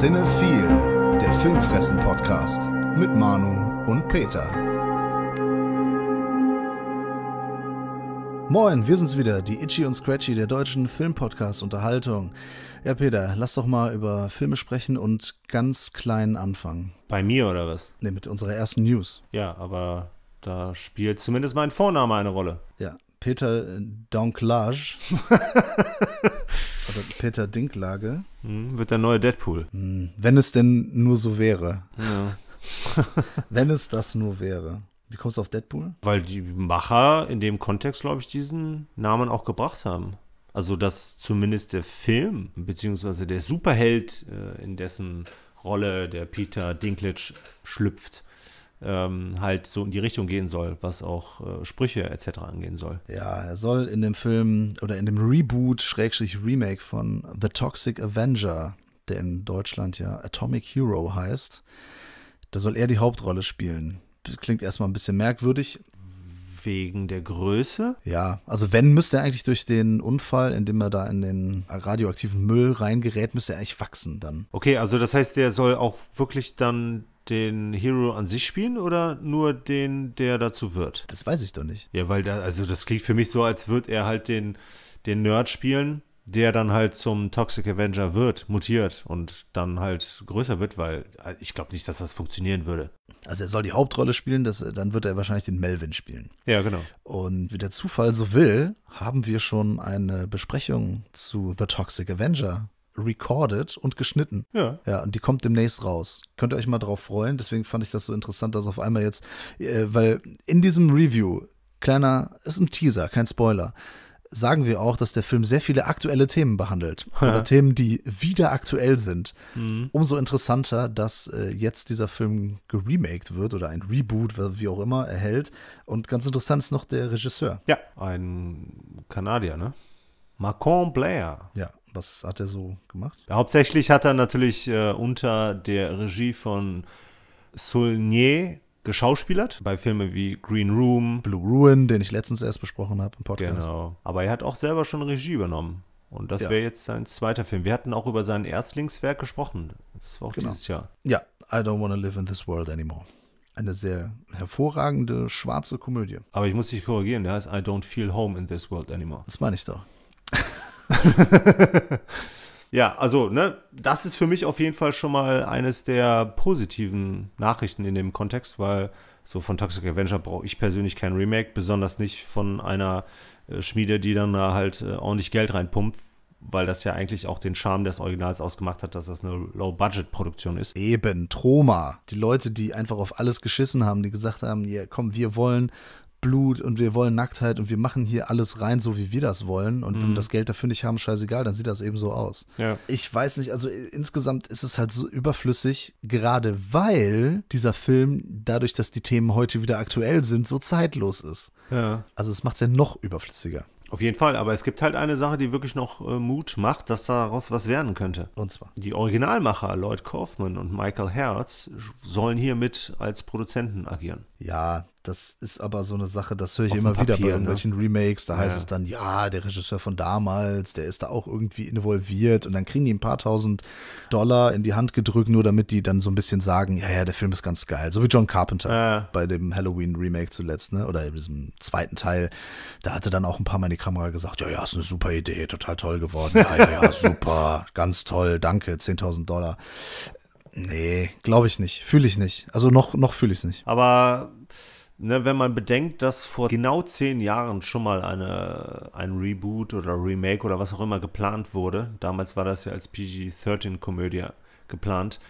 Cinephile, der Filmfressen-Podcast mit Manu und Peter. Moin, wir sind's wieder, die Itchy und Scratchy der deutschen Filmpodcast Unterhaltung. Ja, Peter, lass doch mal über Filme sprechen und ganz klein anfangen. Bei mir oder was? Ne, mit unserer ersten News. Ja, aber da spielt zumindest mein Vorname eine Rolle. Ja, Peter Donclage. Oder Peter Dinklage. Hm, wird der neue Deadpool. Hm, wenn es denn nur so wäre. Ja. wenn es das nur wäre. Wie kommst du auf Deadpool? Weil die Macher in dem Kontext, glaube ich, diesen Namen auch gebracht haben. Also, dass zumindest der Film, beziehungsweise der Superheld, äh, in dessen Rolle der Peter Dinklage schlüpft, ähm, halt so in die Richtung gehen soll, was auch äh, Sprüche etc. angehen soll. Ja, er soll in dem Film oder in dem Reboot, Schrägstrich Remake von The Toxic Avenger, der in Deutschland ja Atomic Hero heißt, da soll er die Hauptrolle spielen. Das klingt erstmal ein bisschen merkwürdig. Wegen der Größe? Ja, also wenn müsste er eigentlich durch den Unfall, in dem er da in den radioaktiven Müll reingerät, müsste er eigentlich wachsen dann. Okay, also das heißt, der soll auch wirklich dann den Hero an sich spielen oder nur den, der dazu wird? Das weiß ich doch nicht. Ja, weil da, also das klingt für mich so, als würde er halt den, den Nerd spielen, der dann halt zum Toxic Avenger wird, mutiert und dann halt größer wird, weil äh, ich glaube nicht, dass das funktionieren würde. Also er soll die Hauptrolle spielen, das, dann wird er wahrscheinlich den Melvin spielen. Ja, genau. Und wie der Zufall so will, haben wir schon eine Besprechung zu The Toxic Avenger recorded und geschnitten. Ja. Ja, und die kommt demnächst raus. Könnt ihr euch mal drauf freuen. Deswegen fand ich das so interessant, dass auf einmal jetzt, äh, weil in diesem Review, kleiner, ist ein Teaser, kein Spoiler, sagen wir auch, dass der Film sehr viele aktuelle Themen behandelt. Ja. Oder Themen, die wieder aktuell sind. Mhm. Umso interessanter, dass äh, jetzt dieser Film geremaked wird oder ein Reboot, wie auch immer, erhält. Und ganz interessant ist noch der Regisseur. Ja, ein Kanadier, ne? Macon Blair. Ja, was hat er so gemacht? Hauptsächlich hat er natürlich äh, unter der Regie von Saulnier geschauspielert bei Filmen wie Green Room. Blue Ruin, den ich letztens erst besprochen habe im Podcast. Genau. Aber er hat auch selber schon Regie übernommen. Und das ja. wäre jetzt sein zweiter Film. Wir hatten auch über sein Erstlingswerk gesprochen. Das war auch genau. dieses Jahr. Ja, I don't want to live in this world anymore. Eine sehr hervorragende schwarze Komödie. Aber ich muss dich korrigieren, der heißt I don't feel home in this world anymore. Das meine ich doch. ja, also, ne, das ist für mich auf jeden Fall schon mal eines der positiven Nachrichten in dem Kontext, weil so von Toxic Avenger brauche ich persönlich kein Remake, besonders nicht von einer äh, Schmiede, die dann da halt äh, ordentlich Geld reinpumpt, weil das ja eigentlich auch den Charme des Originals ausgemacht hat, dass das eine Low-Budget-Produktion ist. Eben, Troma. Die Leute, die einfach auf alles geschissen haben, die gesagt haben, ja, komm, wir wollen Blut und wir wollen Nacktheit und wir machen hier alles rein, so wie wir das wollen. Und mhm. wenn wir das Geld dafür nicht haben, scheißegal, dann sieht das eben so aus. Ja. Ich weiß nicht, also insgesamt ist es halt so überflüssig, gerade weil dieser Film, dadurch, dass die Themen heute wieder aktuell sind, so zeitlos ist. Ja. Also es macht es ja noch überflüssiger. Auf jeden Fall, aber es gibt halt eine Sache, die wirklich noch äh, Mut macht, dass daraus was werden könnte. Und zwar? Die Originalmacher Lloyd Kaufman und Michael Hertz sollen hiermit als Produzenten agieren. Ja, das ist aber so eine Sache, das höre ich Auf immer Papier, wieder bei ne? irgendwelchen ne? Remakes. Da heißt es dann, ja, der Regisseur von damals, der ist da auch irgendwie involviert. Und dann kriegen die ein paar tausend Dollar in die Hand gedrückt, nur damit die dann so ein bisschen sagen, ja, ja, der Film ist ganz geil. So wie John Carpenter ja. bei dem Halloween-Remake zuletzt, ne? oder diesem zweiten Teil. Da hatte dann auch ein paar Mal in die Kamera gesagt, ja, ja, ist eine super Idee, total toll geworden. Ja, ja, ja, super, ganz toll, danke, 10.000 Dollar. Nee, glaube ich nicht, fühle ich nicht. Also noch, noch fühle ich es nicht. Aber Ne, wenn man bedenkt, dass vor genau zehn Jahren schon mal eine, ein Reboot oder Remake oder was auch immer geplant wurde, damals war das ja als PG-13-Komödie geplant,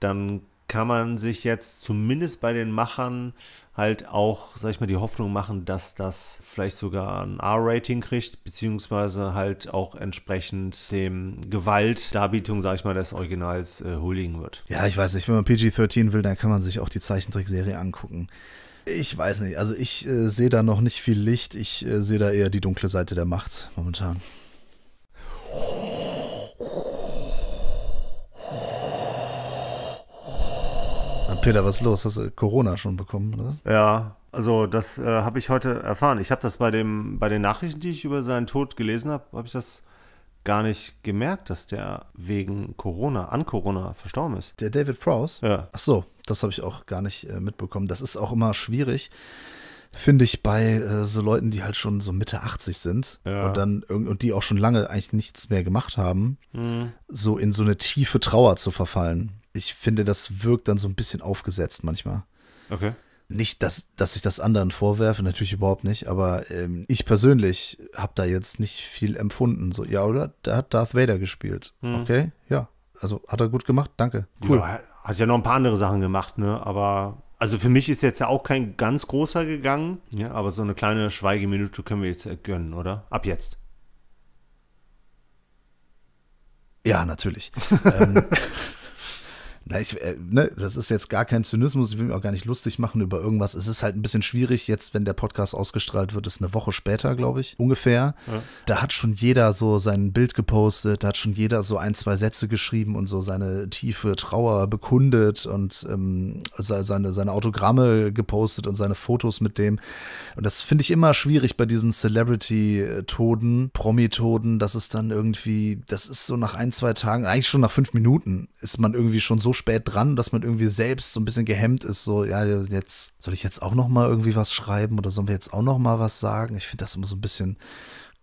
dann kann man sich jetzt zumindest bei den Machern halt auch, sag ich mal, die Hoffnung machen, dass das vielleicht sogar ein R-Rating kriegt, beziehungsweise halt auch entsprechend dem Gewaltdarbietung, sag ich mal, des Originals äh, huldigen wird. Ja, ich weiß nicht, wenn man PG-13 will, dann kann man sich auch die Zeichentrickserie angucken. Ich weiß nicht. Also ich äh, sehe da noch nicht viel Licht. Ich äh, sehe da eher die dunkle Seite der Macht momentan. Peter, was ist los? Hast du Corona schon bekommen, oder was? Ja, also das äh, habe ich heute erfahren. Ich habe das bei, dem, bei den Nachrichten, die ich über seinen Tod gelesen habe, habe ich das gar nicht gemerkt, dass der wegen Corona, an Corona verstorben ist. Der David Prowse? Ja. Ach so, das habe ich auch gar nicht äh, mitbekommen. Das ist auch immer schwierig, finde ich, bei äh, so Leuten, die halt schon so Mitte 80 sind ja. und dann und die auch schon lange eigentlich nichts mehr gemacht haben, mhm. so in so eine tiefe Trauer zu verfallen. Ich finde, das wirkt dann so ein bisschen aufgesetzt manchmal. Okay. Nicht, dass, dass ich das anderen vorwerfe, natürlich überhaupt nicht, aber ähm, ich persönlich habe da jetzt nicht viel empfunden. So, ja, oder? Da hat Darth Vader gespielt. Mhm. Okay, ja, also hat er gut gemacht, danke. Cool. Ja, hat ja noch ein paar andere Sachen gemacht, ne? Aber also für mich ist jetzt ja auch kein ganz großer gegangen, ja, aber so eine kleine Schweigeminute können wir jetzt äh, gönnen, oder? Ab jetzt. Ja, natürlich. ähm, ich, äh, ne, das ist jetzt gar kein Zynismus, ich will mich auch gar nicht lustig machen über irgendwas. Es ist halt ein bisschen schwierig, jetzt, wenn der Podcast ausgestrahlt wird, Das ist eine Woche später, glaube ich, ungefähr. Ja. Da hat schon jeder so sein Bild gepostet, da hat schon jeder so ein, zwei Sätze geschrieben und so seine tiefe Trauer bekundet und ähm, seine, seine Autogramme gepostet und seine Fotos mit dem. Und das finde ich immer schwierig bei diesen Celebrity-Toden, Promi-Toden, dass es dann irgendwie, das ist so nach ein, zwei Tagen, eigentlich schon nach fünf Minuten, ist man irgendwie schon so spät dran, dass man irgendwie selbst so ein bisschen gehemmt ist. So, ja, jetzt soll ich jetzt auch noch mal irgendwie was schreiben oder sollen wir jetzt auch noch mal was sagen? Ich finde das immer so ein bisschen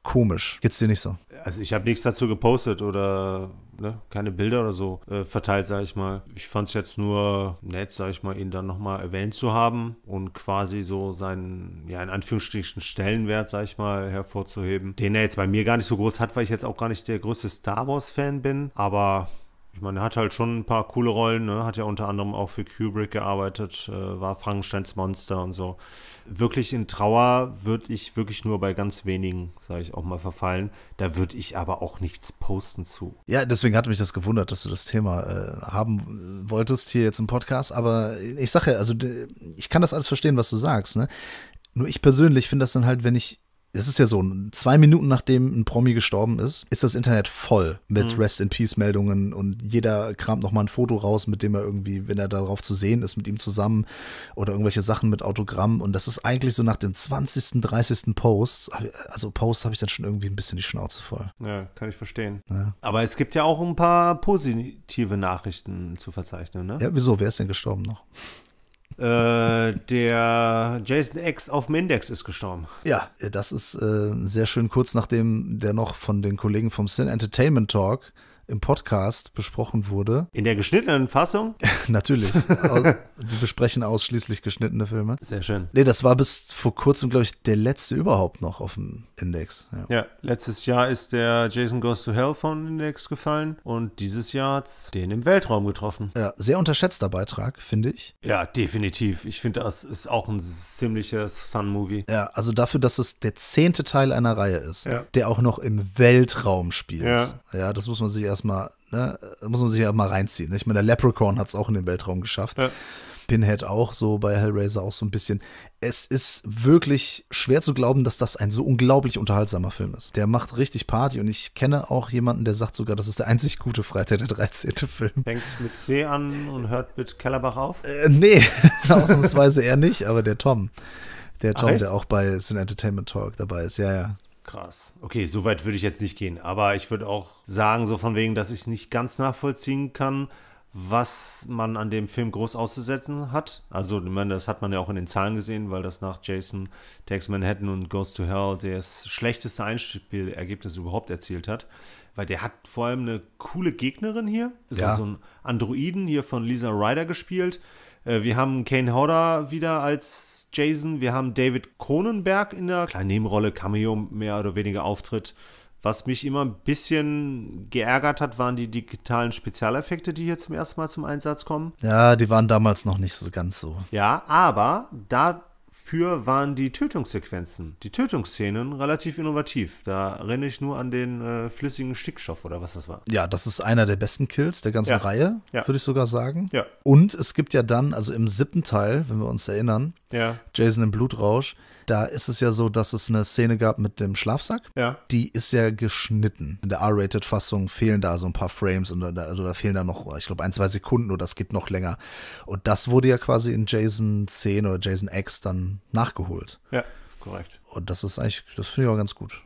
komisch. Geht's dir nicht so? Also ich habe nichts dazu gepostet oder ne, keine Bilder oder so äh, verteilt, sage ich mal. Ich fand es jetzt nur nett, sage ich mal, ihn dann noch mal erwähnt zu haben und quasi so seinen, ja in Anführungsstrichen Stellenwert, sage ich mal, hervorzuheben, den er jetzt bei mir gar nicht so groß hat, weil ich jetzt auch gar nicht der größte Star Wars Fan bin, aber ich meine, er hat halt schon ein paar coole Rollen, ne? hat ja unter anderem auch für Kubrick gearbeitet, äh, war Frankensteins Monster und so. Wirklich in Trauer würde ich wirklich nur bei ganz wenigen, sage ich auch mal, verfallen. Da würde ich aber auch nichts posten zu. Ja, deswegen hat mich das gewundert, dass du das Thema äh, haben wolltest hier jetzt im Podcast. Aber ich sage ja, also ich kann das alles verstehen, was du sagst. Ne? Nur ich persönlich finde das dann halt, wenn ich es ist ja so, zwei Minuten nachdem ein Promi gestorben ist, ist das Internet voll mit mhm. Rest in Peace Meldungen und jeder kramt nochmal ein Foto raus, mit dem er irgendwie, wenn er darauf zu sehen ist, mit ihm zusammen oder irgendwelche Sachen mit Autogramm und das ist eigentlich so nach dem 20., 30. Post, also Posts habe ich dann schon irgendwie ein bisschen die Schnauze voll. Ja, kann ich verstehen. Ja. Aber es gibt ja auch ein paar positive Nachrichten zu verzeichnen, ne? Ja, wieso? Wer ist denn gestorben noch? Äh, der Jason X auf Mindex ist gestorben. Ja, das ist äh, sehr schön kurz nachdem der noch von den Kollegen vom Sin Entertainment Talk im Podcast besprochen wurde. In der geschnittenen Fassung? Natürlich. Wir besprechen ausschließlich geschnittene Filme. Sehr schön. Nee, das war bis vor kurzem, glaube ich, der letzte überhaupt noch auf dem Index. Ja. ja, letztes Jahr ist der Jason Goes to Hell von Index gefallen und dieses Jahr hat es den im Weltraum getroffen. Ja, sehr unterschätzter Beitrag, finde ich. Ja, definitiv. Ich finde, das ist auch ein ziemliches Fun-Movie. Ja, also dafür, dass es der zehnte Teil einer Reihe ist, ja. der auch noch im Weltraum spielt. Ja, ja das muss man sich erst erstmal, ne, muss man sich ja mal reinziehen. Ne? Ich meine, der Leprechaun hat es auch in den Weltraum geschafft. Ja. Pinhead auch so, bei Hellraiser auch so ein bisschen. Es ist wirklich schwer zu glauben, dass das ein so unglaublich unterhaltsamer Film ist. Der macht richtig Party und ich kenne auch jemanden, der sagt sogar, das ist der einzig gute Freitag der 13. Film. Fängt mit C an und hört mit Kellerbach auf? Äh, nee, ausnahmsweise er nicht, aber der Tom. Der Tom, Ach, der auch bei Sin Entertainment Talk dabei ist. Ja, ja krass. Okay, so weit würde ich jetzt nicht gehen, aber ich würde auch sagen, so von wegen, dass ich nicht ganz nachvollziehen kann, was man an dem Film groß auszusetzen hat. Also, ich meine, das hat man ja auch in den Zahlen gesehen, weil das nach Jason Takes Manhattan und Goes to Hell das schlechteste Einspielergebnis überhaupt erzielt hat. Weil der hat vor allem eine coole Gegnerin hier. Ja. So, so einen Androiden hier von Lisa Ryder gespielt. Äh, wir haben Kane Hodder wieder als Jason. Wir haben David Kronenberg in der kleinen Nebenrolle, Cameo mehr oder weniger Auftritt. Was mich immer ein bisschen geärgert hat, waren die digitalen Spezialeffekte, die hier zum ersten Mal zum Einsatz kommen. Ja, die waren damals noch nicht so ganz so. Ja, aber da für waren die Tötungssequenzen, die Tötungsszenen relativ innovativ. Da renne ich nur an den äh, flüssigen Stickstoff oder was das war. Ja, das ist einer der besten Kills der ganzen ja. Reihe, ja. würde ich sogar sagen. Ja. Und es gibt ja dann, also im siebten Teil, wenn wir uns erinnern, Jason im Blutrausch, da ist es ja so, dass es eine Szene gab mit dem Schlafsack. Ja. Die ist ja geschnitten. In der R-Rated-Fassung fehlen da so ein paar Frames und da, äh, also da fehlen da noch, ich glaube, ein, zwei Sekunden oder das geht noch länger. Und das wurde ja quasi in Jason 10 oder Jason X dann nachgeholt. Ja, korrekt. Und das ist eigentlich, das finde ich auch ganz gut.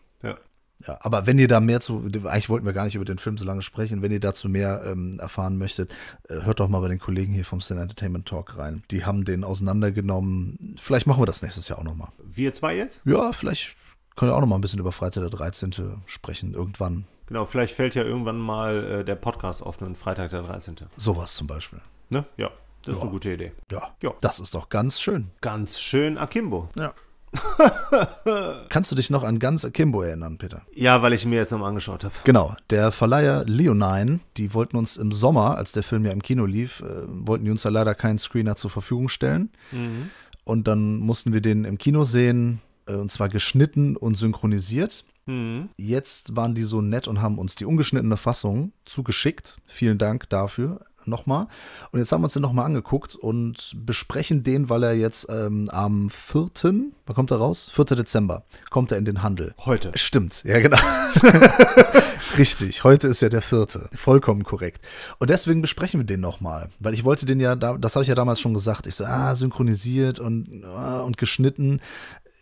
Ja, aber wenn ihr da mehr zu, eigentlich wollten wir gar nicht über den Film so lange sprechen, wenn ihr dazu mehr ähm, erfahren möchtet, äh, hört doch mal bei den Kollegen hier vom Sin Entertainment Talk rein. Die haben den auseinandergenommen. Vielleicht machen wir das nächstes Jahr auch nochmal. Wir zwei jetzt? Ja, vielleicht können wir auch nochmal ein bisschen über Freitag der 13. sprechen, irgendwann. Genau, vielleicht fällt ja irgendwann mal äh, der Podcast auf einen Freitag der 13. Sowas zum Beispiel. Ne? Ja, das ja. ist eine gute Idee. Ja. ja, das ist doch ganz schön. Ganz schön Akimbo. Ja. Kannst du dich noch an ganz Akimbo erinnern, Peter? Ja, weil ich mir jetzt nochmal angeschaut habe. Genau. Der Verleiher Leonine, die wollten uns im Sommer, als der Film ja im Kino lief, äh, wollten die uns da leider keinen Screener zur Verfügung stellen. Mhm. Und dann mussten wir den im Kino sehen, äh, und zwar geschnitten und synchronisiert. Mhm. Jetzt waren die so nett und haben uns die ungeschnittene Fassung zugeschickt. Vielen Dank dafür nochmal. Und jetzt haben wir uns den nochmal angeguckt und besprechen den, weil er jetzt ähm, am 4., wann kommt er raus? 4. Dezember kommt er in den Handel. Heute. Stimmt, ja genau. Richtig, heute ist ja der 4. Vollkommen korrekt. Und deswegen besprechen wir den nochmal, weil ich wollte den ja, das habe ich ja damals schon gesagt, ich so, ah, synchronisiert und, ah, und geschnitten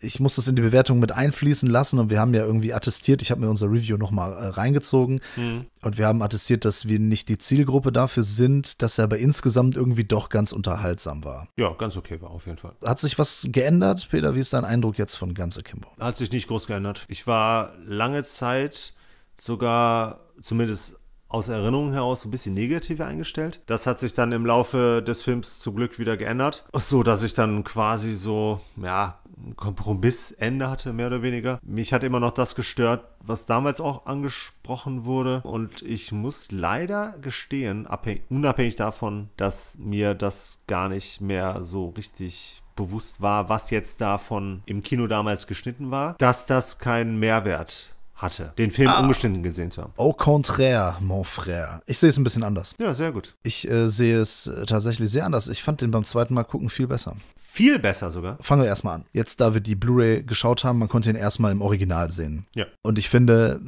ich muss das in die Bewertung mit einfließen lassen und wir haben ja irgendwie attestiert, ich habe mir unser Review nochmal äh, reingezogen mhm. und wir haben attestiert, dass wir nicht die Zielgruppe dafür sind, dass er aber insgesamt irgendwie doch ganz unterhaltsam war. Ja, ganz okay war auf jeden Fall. Hat sich was geändert, Peter? Wie ist dein Eindruck jetzt von Ganze Kimbo? Hat sich nicht groß geändert. Ich war lange Zeit sogar zumindest aus Erinnerung heraus ein bisschen negativer eingestellt. Das hat sich dann im Laufe des Films zum Glück wieder geändert. So, dass ich dann quasi so, ja, Kompromissende hatte, mehr oder weniger. Mich hat immer noch das gestört, was damals auch angesprochen wurde. Und ich muss leider gestehen, unabhängig davon, dass mir das gar nicht mehr so richtig bewusst war, was jetzt davon im Kino damals geschnitten war, dass das keinen Mehrwert hatte, den Film ah. ungeschnitten gesehen zu haben. Au contraire, mon frère. Ich sehe es ein bisschen anders. Ja, sehr gut. Ich äh, sehe es äh, tatsächlich sehr anders. Ich fand den beim zweiten Mal gucken viel besser. Viel besser sogar? Fangen wir erstmal an. Jetzt, da wir die Blu-ray geschaut haben, man konnte ihn erstmal im Original sehen. Ja. Und ich finde,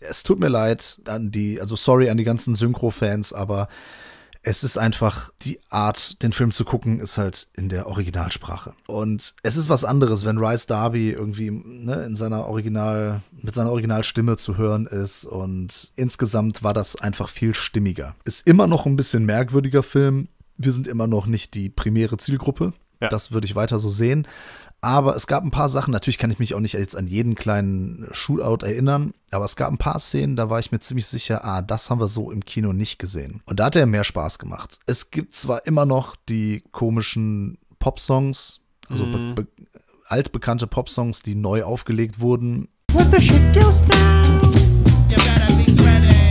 es tut mir leid an die, also sorry an die ganzen Synchro-Fans, aber es ist einfach die Art, den Film zu gucken, ist halt in der Originalsprache. Und es ist was anderes, wenn Rice Darby irgendwie ne, in seiner Original, mit seiner Originalstimme zu hören ist. Und insgesamt war das einfach viel stimmiger. Ist immer noch ein bisschen merkwürdiger Film. Wir sind immer noch nicht die primäre Zielgruppe. Ja. Das würde ich weiter so sehen. Aber es gab ein paar Sachen, natürlich kann ich mich auch nicht jetzt an jeden kleinen Shootout erinnern, aber es gab ein paar Szenen, da war ich mir ziemlich sicher, ah, das haben wir so im Kino nicht gesehen. Und da hat er mehr Spaß gemacht. Es gibt zwar immer noch die komischen Popsongs, also mm. be mhm. be altbekannte Popsongs, die neu aufgelegt wurden. What the shit goes down, you gotta be ready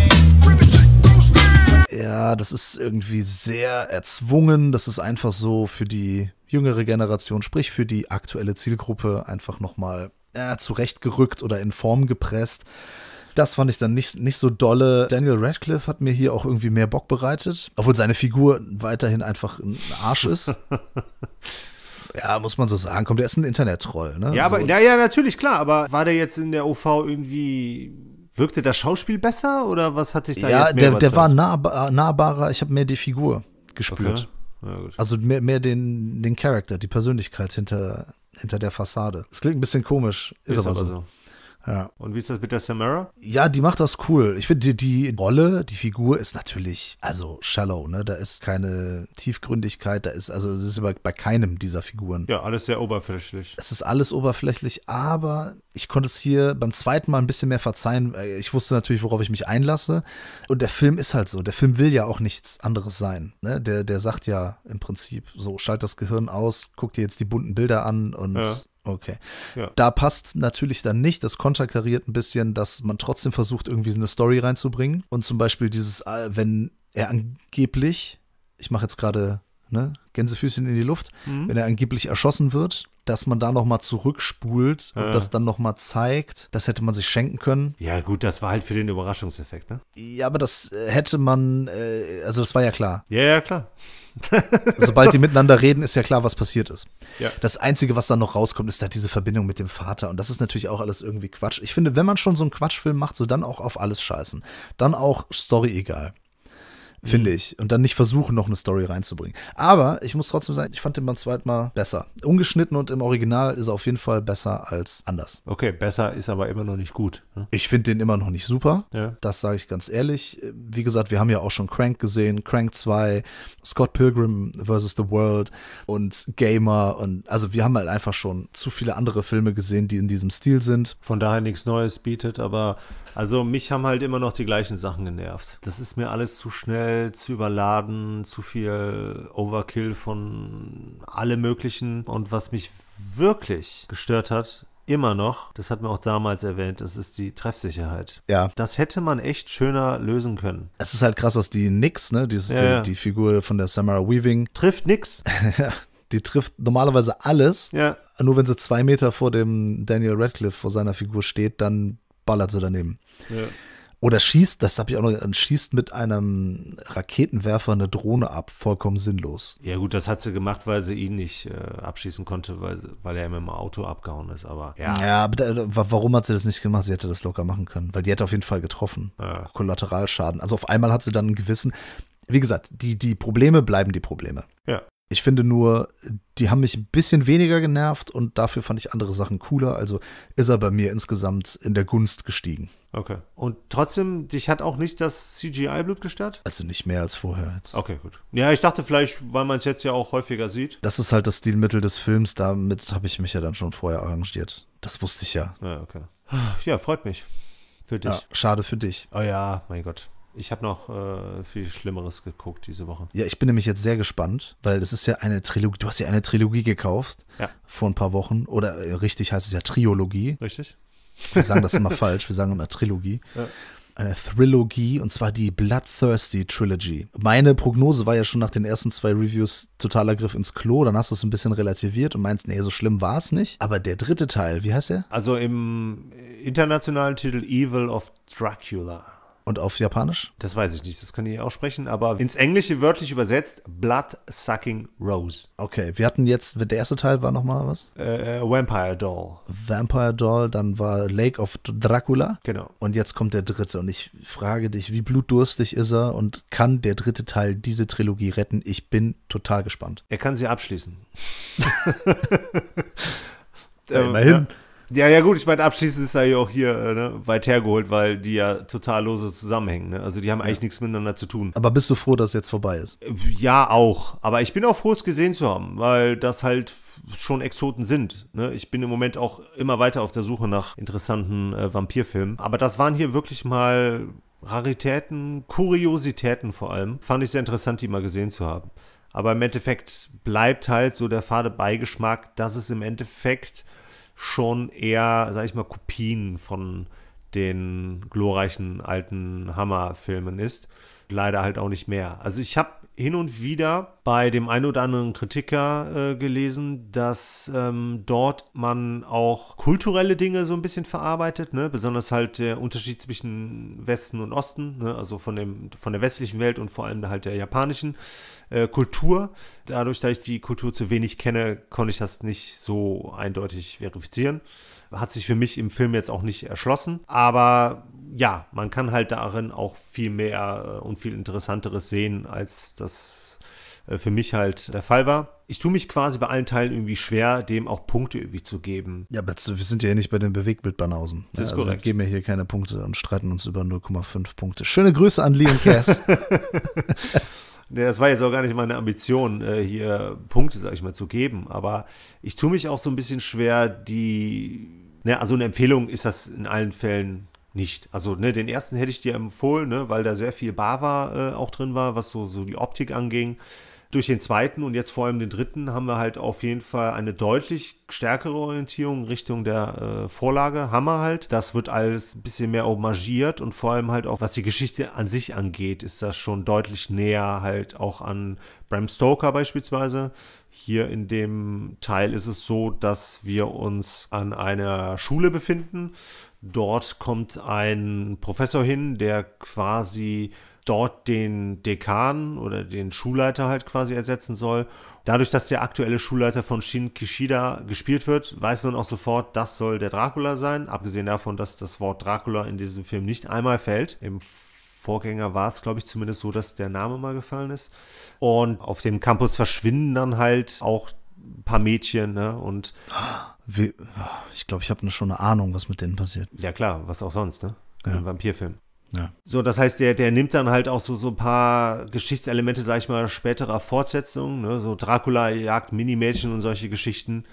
ja, das ist irgendwie sehr erzwungen. Das ist einfach so für die jüngere Generation, sprich für die aktuelle Zielgruppe, einfach nochmal äh, zurechtgerückt oder in Form gepresst. Das fand ich dann nicht, nicht so dolle. Daniel Radcliffe hat mir hier auch irgendwie mehr Bock bereitet, obwohl seine Figur weiterhin einfach ein Arsch ist. Ja, muss man so sagen. Kommt, der ist ein Internet-Troll, ne? Ja, aber, also, ja, natürlich, klar. Aber war der jetzt in der OV irgendwie Wirkte das Schauspiel besser oder was hatte ich da ja, jetzt mehr Ja, der, der war nah, nahbarer. Ich habe mehr die Figur gespürt. Okay. Ja, also mehr, mehr den, den Charakter, die Persönlichkeit hinter, hinter der Fassade. Es klingt ein bisschen komisch, ist, ist aber, aber so. so. Ja. Und wie ist das mit der Samara? Ja, die macht das cool. Ich finde, die, die Rolle, die Figur ist natürlich, also shallow, ne? Da ist keine Tiefgründigkeit, da ist, also es ist bei, bei keinem dieser Figuren. Ja, alles sehr oberflächlich. Es ist alles oberflächlich, aber ich konnte es hier beim zweiten Mal ein bisschen mehr verzeihen. Ich wusste natürlich, worauf ich mich einlasse. Und der Film ist halt so. Der Film will ja auch nichts anderes sein. Ne? Der, der sagt ja im Prinzip so, schalt das Gehirn aus, guck dir jetzt die bunten Bilder an und ja Okay. Ja. Da passt natürlich dann nicht, das konterkariert ein bisschen, dass man trotzdem versucht, irgendwie so eine Story reinzubringen. Und zum Beispiel dieses, äh, wenn er angeblich, ich mache jetzt gerade ne, Gänsefüßchen in die Luft, mhm. wenn er angeblich erschossen wird, dass man da nochmal zurückspult und ah. das dann nochmal zeigt. Das hätte man sich schenken können. Ja, gut, das war halt für den Überraschungseffekt, ne? Ja, aber das äh, hätte man, äh, also das war ja klar. Ja, ja, klar. Sobald die miteinander reden, ist ja klar, was passiert ist. Ja. Das Einzige, was dann noch rauskommt, ist da diese Verbindung mit dem Vater. Und das ist natürlich auch alles irgendwie Quatsch. Ich finde, wenn man schon so einen Quatschfilm macht, so dann auch auf alles scheißen. Dann auch Story egal finde mhm. ich. Und dann nicht versuchen, noch eine Story reinzubringen. Aber ich muss trotzdem sagen, ich fand den beim zweiten Mal besser. Ungeschnitten und im Original ist er auf jeden Fall besser als anders. Okay, besser ist aber immer noch nicht gut. Ne? Ich finde den immer noch nicht super. Ja. Das sage ich ganz ehrlich. Wie gesagt, wir haben ja auch schon Crank gesehen, Crank 2, Scott Pilgrim vs. The World und Gamer und also wir haben halt einfach schon zu viele andere Filme gesehen, die in diesem Stil sind. Von daher nichts Neues bietet, aber also mich haben halt immer noch die gleichen Sachen genervt. Das ist mir alles zu schnell, zu überladen, zu viel Overkill von allem möglichen. Und was mich wirklich gestört hat, immer noch, das hat man auch damals erwähnt, das ist die Treffsicherheit. Ja. Das hätte man echt schöner lösen können. Es ist halt krass, dass die Nix, ne, dieses, ja, ja. Die, die, Figur von der Samara Weaving. Trifft nix. die trifft normalerweise alles. Ja. Nur wenn sie zwei Meter vor dem Daniel Radcliffe, vor seiner Figur steht, dann ballert sie daneben. Ja. Oder schießt, das habe ich auch noch, schießt mit einem Raketenwerfer eine Drohne ab, vollkommen sinnlos. Ja gut, das hat sie gemacht, weil sie ihn nicht äh, abschießen konnte, weil, weil er mit dem Auto abgehauen ist, aber ja. Ja, aber da, warum hat sie das nicht gemacht? Sie hätte das locker machen können, weil die hätte auf jeden Fall getroffen. Ja. Kollateralschaden. Also auf einmal hat sie dann einen gewissen, wie gesagt, die, die Probleme bleiben die Probleme. Ja. Ich finde nur, die haben mich ein bisschen weniger genervt und dafür fand ich andere Sachen cooler. Also ist er bei mir insgesamt in der Gunst gestiegen. Okay. Und trotzdem, dich hat auch nicht das CGI-Blut gestört? Also nicht mehr als vorher jetzt. Okay, gut. Ja, ich dachte vielleicht, weil man es jetzt ja auch häufiger sieht. Das ist halt das Stilmittel des Films, damit habe ich mich ja dann schon vorher arrangiert. Das wusste ich ja. Ja, okay. Ja, freut mich. Für dich. Ja, schade für dich. Oh ja, mein Gott. Ich habe noch äh, viel Schlimmeres geguckt diese Woche. Ja, ich bin nämlich jetzt sehr gespannt, weil das ist ja eine Trilogie. Du hast ja eine Trilogie gekauft ja. vor ein paar Wochen. Oder äh, richtig heißt es ja Triologie. Richtig. Wir sagen das immer falsch, wir sagen immer Trilogie. Ja. Eine Trilogie und zwar die Bloodthirsty Trilogy. Meine Prognose war ja schon nach den ersten zwei Reviews totaler Griff ins Klo. Dann hast du es ein bisschen relativiert und meinst, nee, so schlimm war es nicht. Aber der dritte Teil, wie heißt er? Also im internationalen Titel Evil of Dracula. Und auf Japanisch? Das weiß ich nicht, das kann ich auch sprechen, aber ins Englische wörtlich übersetzt Blood-Sucking Rose. Okay, wir hatten jetzt, der erste Teil war nochmal was? Äh, äh, Vampire Doll. Vampire Doll, dann war Lake of Dracula. Genau. Und jetzt kommt der dritte und ich frage dich, wie blutdurstig ist er und kann der dritte Teil diese Trilogie retten? Ich bin total gespannt. Er kann sie abschließen. immerhin. Ähm, ja. Ja, ja, gut, ich meine, abschließend ist er ja auch hier äh, ne, weit hergeholt, weil die ja total lose zusammenhängen. Ne? Also die haben ja. eigentlich nichts miteinander zu tun. Aber bist du froh, dass es jetzt vorbei ist? Äh, ja, auch. Aber ich bin auch froh, es gesehen zu haben, weil das halt schon Exoten sind. Ne? Ich bin im Moment auch immer weiter auf der Suche nach interessanten äh, Vampirfilmen. Aber das waren hier wirklich mal Raritäten, Kuriositäten vor allem. Fand ich sehr interessant, die mal gesehen zu haben. Aber im Endeffekt bleibt halt so der fade Beigeschmack, dass es im Endeffekt schon eher, sag ich mal, Kopien von den glorreichen alten Hammer-Filmen ist. Leider halt auch nicht mehr. Also ich habe hin und wieder bei dem einen oder anderen Kritiker äh, gelesen, dass ähm, dort man auch kulturelle Dinge so ein bisschen verarbeitet, ne? besonders halt der Unterschied zwischen Westen und Osten, ne? also von, dem, von der westlichen Welt und vor allem halt der japanischen äh, Kultur. Dadurch, dass ich die Kultur zu wenig kenne, konnte ich das nicht so eindeutig verifizieren. Hat sich für mich im Film jetzt auch nicht erschlossen, aber ja, man kann halt darin auch viel mehr äh, und viel Interessanteres sehen, als das äh, für mich halt der Fall war. Ich tue mich quasi bei allen Teilen irgendwie schwer, dem auch Punkte irgendwie zu geben. Ja, aber wir sind ja nicht bei den Bewegtbildbanausen. Das ist also korrekt. Wir geben ja hier keine Punkte und streiten uns über 0,5 Punkte. Schöne Grüße an Liam Cass. Nee, das war jetzt auch gar nicht meine Ambition, äh, hier Punkte, sag ich mal, zu geben. Aber ich tue mich auch so ein bisschen schwer, die. Ne, also eine Empfehlung ist das in allen Fällen nicht. Also ne, den ersten hätte ich dir empfohlen, ne, weil da sehr viel Bar äh, auch drin war, was so, so die Optik anging. Durch den zweiten und jetzt vor allem den dritten haben wir halt auf jeden Fall eine deutlich stärkere Orientierung Richtung der äh, Vorlage. Hammer halt. Das wird alles ein bisschen mehr homagiert und vor allem halt auch, was die Geschichte an sich angeht, ist das schon deutlich näher halt auch an Bram Stoker beispielsweise hier in dem Teil ist es so, dass wir uns an einer Schule befinden. Dort kommt ein Professor hin, der quasi dort den Dekan oder den Schulleiter halt quasi ersetzen soll. Dadurch, dass der aktuelle Schulleiter von Shin Kishida gespielt wird, weiß man auch sofort, das soll der Dracula sein. Abgesehen davon, dass das Wort Dracula in diesem Film nicht einmal fällt. Im Vorgänger war es, glaube ich, zumindest so, dass der Name mal gefallen ist. Und auf dem Campus verschwinden dann halt auch ein paar Mädchen, ne? Und Wie, ah, ich glaube, ich habe schon eine Ahnung, was mit denen passiert. Ja klar, was auch sonst, ne? Ja. Ein Vampirfilm. Ja. So, das heißt, der, der nimmt dann halt auch so, so ein paar Geschichtselemente, sag ich mal, späterer Fortsetzungen, ne? so Dracula jagt Minimädchen und solche Geschichten.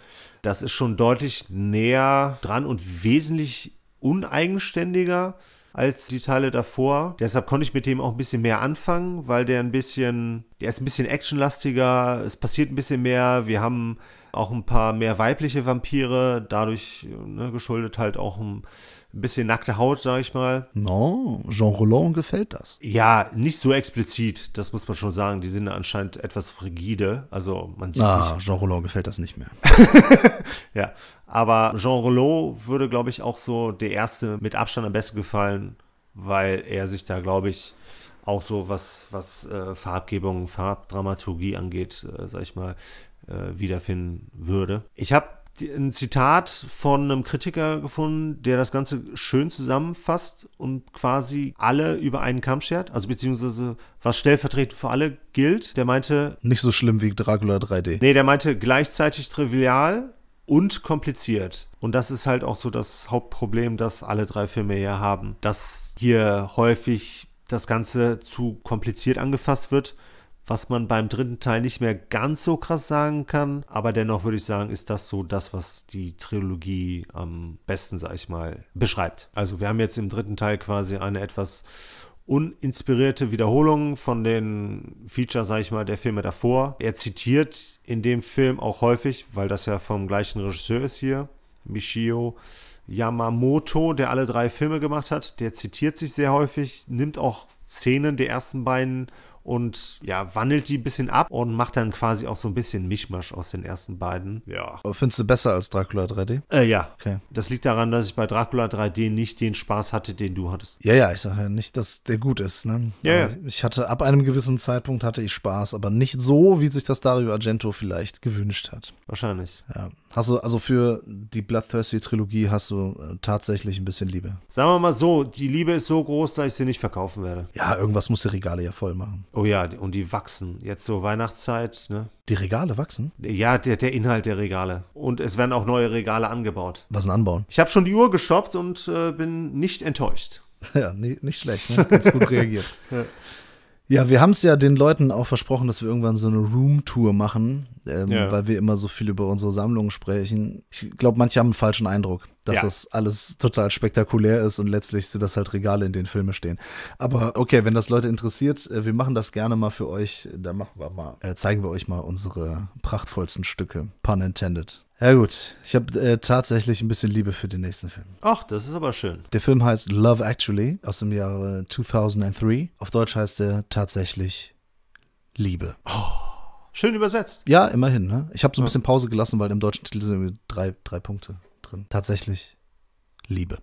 Das ist schon deutlich näher dran und wesentlich uneigenständiger als die Teile davor. Deshalb konnte ich mit dem auch ein bisschen mehr anfangen, weil der ein bisschen, der ist ein bisschen actionlastiger, es passiert ein bisschen mehr, wir haben auch ein paar mehr weibliche Vampire, dadurch ne, geschuldet halt auch ein bisschen nackte Haut, sag ich mal. No, Jean Roland gefällt das. Ja, nicht so explizit, das muss man schon sagen. Die sind anscheinend etwas frigide. Also man sieht. Ah, nicht. Jean Roland gefällt das nicht mehr. ja, aber Jean Rollo würde, glaube ich, auch so der erste mit Abstand am besten gefallen, weil er sich da, glaube ich, auch so was, was äh, Farbgebung, Farbdramaturgie angeht, äh, sag ich mal, äh, wiederfinden würde. Ich habe ein Zitat von einem Kritiker gefunden, der das Ganze schön zusammenfasst und quasi alle über einen Kamm schert, also beziehungsweise was stellvertretend für alle gilt. Der meinte. Nicht so schlimm wie Dracula 3D. Nee, der meinte gleichzeitig trivial, und kompliziert. Und das ist halt auch so das Hauptproblem, das alle drei Filme ja haben, dass hier häufig das Ganze zu kompliziert angefasst wird, was man beim dritten Teil nicht mehr ganz so krass sagen kann, aber dennoch würde ich sagen, ist das so das, was die Trilogie am besten, sag ich mal, beschreibt. Also wir haben jetzt im dritten Teil quasi eine etwas uninspirierte Wiederholungen von den Features, sage ich mal, der Filme davor. Er zitiert in dem Film auch häufig, weil das ja vom gleichen Regisseur ist hier, Michio Yamamoto, der alle drei Filme gemacht hat. Der zitiert sich sehr häufig, nimmt auch Szenen der ersten beiden und ja, wandelt die ein bisschen ab und macht dann quasi auch so ein bisschen Mischmasch aus den ersten beiden. Ja. findest du besser als Dracula 3D? Äh, ja. Okay. Das liegt daran, dass ich bei Dracula 3D nicht den Spaß hatte, den du hattest. Ja, ja, ich sage ja nicht, dass der gut ist, ne? Ja, ja. Ich hatte ab einem gewissen Zeitpunkt hatte ich Spaß, aber nicht so, wie sich das Dario Argento vielleicht gewünscht hat. Wahrscheinlich. Ja. Hast du, also für die Bloodthirsty-Trilogie hast du äh, tatsächlich ein bisschen Liebe. Sagen wir mal so, die Liebe ist so groß, dass ich sie nicht verkaufen werde. Ja, irgendwas muss die Regale ja voll machen. Oh ja, und die wachsen. Jetzt so Weihnachtszeit, ne? Die Regale wachsen? Ja, der, der Inhalt der Regale. Und es werden auch neue Regale angebaut. Was denn anbauen? Ich habe schon die Uhr gestoppt und äh, bin nicht enttäuscht. Ja, nicht, nicht schlecht, ne? Ganz gut reagiert. ja. Ja, wir haben es ja den Leuten auch versprochen, dass wir irgendwann so eine Room-Tour machen, ähm, ja. weil wir immer so viel über unsere Sammlungen sprechen. Ich glaube, manche haben einen falschen Eindruck, dass ja. das alles total spektakulär ist und letztlich sind das halt Regale, in denen Filme stehen. Aber okay, wenn das Leute interessiert, äh, wir machen das gerne mal für euch. Dann machen wir mal, äh, zeigen wir euch mal unsere prachtvollsten Stücke, pun intended. Ja gut, ich habe äh, tatsächlich ein bisschen Liebe für den nächsten Film. Ach, das ist aber schön. Der Film heißt Love Actually aus dem Jahre 2003. Auf Deutsch heißt er tatsächlich Liebe. Oh, schön übersetzt. Ja, immerhin. Ne? Ich habe so ein bisschen Pause gelassen, weil im deutschen Titel sind drei, drei Punkte drin. Tatsächlich Liebe.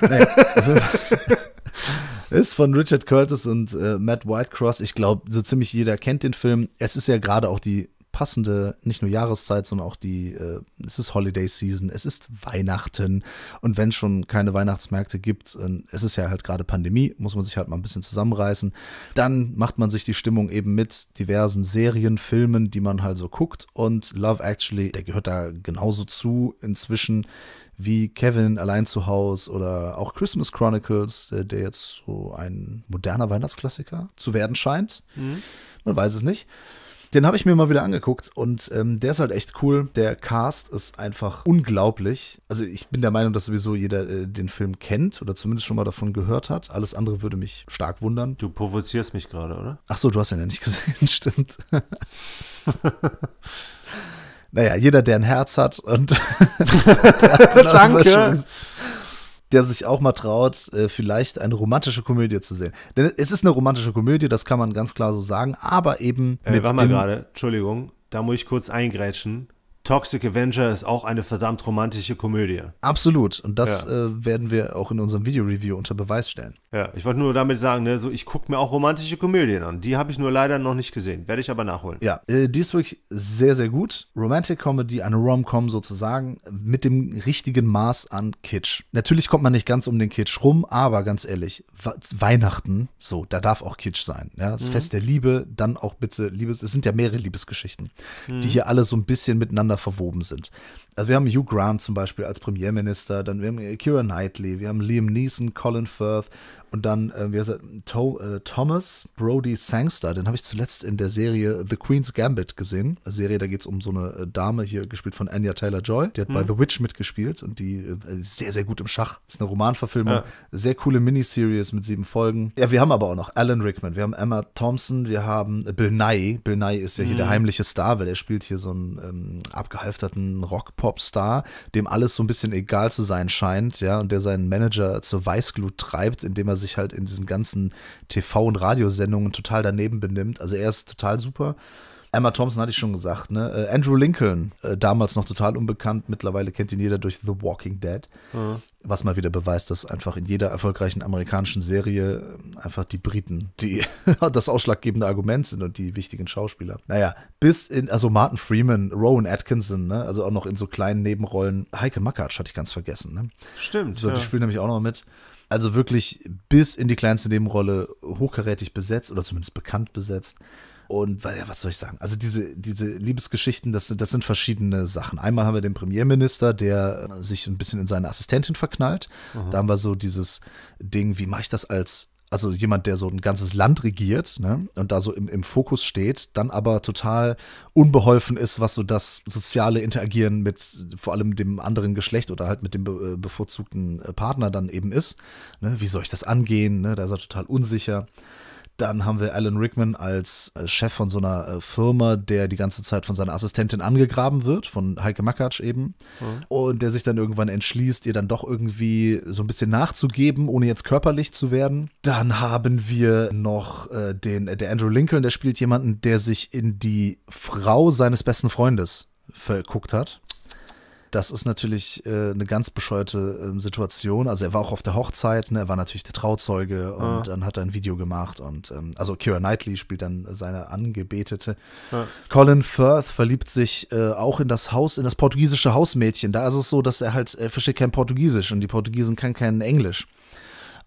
ist von Richard Curtis und äh, Matt Whitecross. Ich glaube, so ziemlich jeder kennt den Film. Es ist ja gerade auch die passende, nicht nur Jahreszeit, sondern auch die, äh, es ist Holiday Season, es ist Weihnachten und wenn es schon keine Weihnachtsmärkte gibt, äh, es ist ja halt gerade Pandemie, muss man sich halt mal ein bisschen zusammenreißen, dann macht man sich die Stimmung eben mit diversen Serien, Filmen, die man halt so guckt und Love Actually, der gehört da genauso zu inzwischen wie Kevin allein zu Hause oder auch Christmas Chronicles, der, äh, der jetzt so ein moderner Weihnachtsklassiker zu werden scheint. Mhm. Man weiß es nicht. Den habe ich mir mal wieder angeguckt und ähm, der ist halt echt cool. Der Cast ist einfach unglaublich. Also ich bin der Meinung, dass sowieso jeder äh, den Film kennt oder zumindest schon mal davon gehört hat. Alles andere würde mich stark wundern. Du provozierst mich gerade, oder? Ach so, du hast ihn ja nicht gesehen, stimmt. naja, jeder, der ein Herz hat und hat Danke der sich auch mal traut, äh, vielleicht eine romantische Komödie zu sehen. Denn es ist eine romantische Komödie, das kann man ganz klar so sagen, aber eben. Äh, mit warte mal gerade, Entschuldigung, da muss ich kurz eingrätschen. Toxic Avenger ist auch eine verdammt romantische Komödie. Absolut. Und das ja. äh, werden wir auch in unserem Video-Review unter Beweis stellen. Ja, ich wollte nur damit sagen, ne, so, ich gucke mir auch romantische Komödien an. Die habe ich nur leider noch nicht gesehen. Werde ich aber nachholen. Ja, äh, die ist wirklich sehr, sehr gut. Romantic Comedy, eine Rom-Com sozusagen, mit dem richtigen Maß an Kitsch. Natürlich kommt man nicht ganz um den Kitsch rum, aber ganz ehrlich, Weihnachten, so, da darf auch Kitsch sein. Ja? Das mhm. Fest der Liebe, dann auch bitte Liebes. Es sind ja mehrere Liebesgeschichten, mhm. die hier alle so ein bisschen miteinander miteinander verwoben sind. Also wir haben Hugh Grant zum Beispiel als Premierminister, dann wir haben äh, Kira Knightley, wir haben Liam Neeson, Colin Firth und dann äh, wir to äh, Thomas Brody Sangster, den habe ich zuletzt in der Serie The Queen's Gambit gesehen. Eine Serie, da geht es um so eine äh, Dame hier, gespielt von Anya Taylor-Joy. Die hat mhm. bei The Witch mitgespielt und die äh, ist sehr, sehr gut im Schach. Ist eine Romanverfilmung, ja. sehr coole Miniseries mit sieben Folgen. Ja, wir haben aber auch noch Alan Rickman, wir haben Emma Thompson, wir haben Bill Nye. Bill Nye ist ja hier mhm. der heimliche Star, weil er spielt hier so einen ähm, abgehalfterten Rock hip star dem alles so ein bisschen egal zu sein scheint, ja, und der seinen Manager zur Weißglut treibt, indem er sich halt in diesen ganzen TV- und Radiosendungen total daneben benimmt. Also er ist total super. Emma Thompson hatte ich schon gesagt, ne? Äh, Andrew Lincoln, äh, damals noch total unbekannt, mittlerweile kennt ihn jeder durch The Walking Dead. Mhm. Was mal wieder beweist, dass einfach in jeder erfolgreichen amerikanischen Serie ähm, einfach die Briten die das ausschlaggebende Argument sind und die wichtigen Schauspieler. Naja, bis in, also Martin Freeman, Rowan Atkinson, ne? also auch noch in so kleinen Nebenrollen. Heike Mackatsch hatte ich ganz vergessen. Ne? Stimmt. So, Die ja. spielen nämlich auch noch mit. Also wirklich bis in die kleinste Nebenrolle hochkarätig besetzt oder zumindest bekannt besetzt und was soll ich sagen? Also diese, diese Liebesgeschichten, das, das sind verschiedene Sachen. Einmal haben wir den Premierminister, der äh, sich ein bisschen in seine Assistentin verknallt. Mhm. Da haben wir so dieses Ding, wie mache ich das als, also jemand, der so ein ganzes Land regiert ne, und da so im, im Fokus steht, dann aber total unbeholfen ist, was so das soziale Interagieren mit vor allem dem anderen Geschlecht oder halt mit dem be äh, bevorzugten äh, Partner dann eben ist. Ne, wie soll ich das angehen? Ne, da ist er total unsicher. Dann haben wir Alan Rickman als äh, Chef von so einer äh, Firma, der die ganze Zeit von seiner Assistentin angegraben wird, von Heike Makatsch eben. Mhm. Und der sich dann irgendwann entschließt, ihr dann doch irgendwie so ein bisschen nachzugeben, ohne jetzt körperlich zu werden. Dann haben wir noch äh, den, äh, der Andrew Lincoln, der spielt jemanden, der sich in die Frau seines besten Freundes verguckt hat. Das ist natürlich äh, eine ganz bescheuerte äh, Situation. Also er war auch auf der Hochzeit, ne? er war natürlich der Trauzeuge und ah. dann hat er ein Video gemacht und ähm, also Kira Knightley spielt dann seine Angebetete. Ah. Colin Firth verliebt sich äh, auch in das Haus, in das portugiesische Hausmädchen. Da ist es so, dass er halt, er äh, versteht kein Portugiesisch und die Portugiesen kann kein Englisch.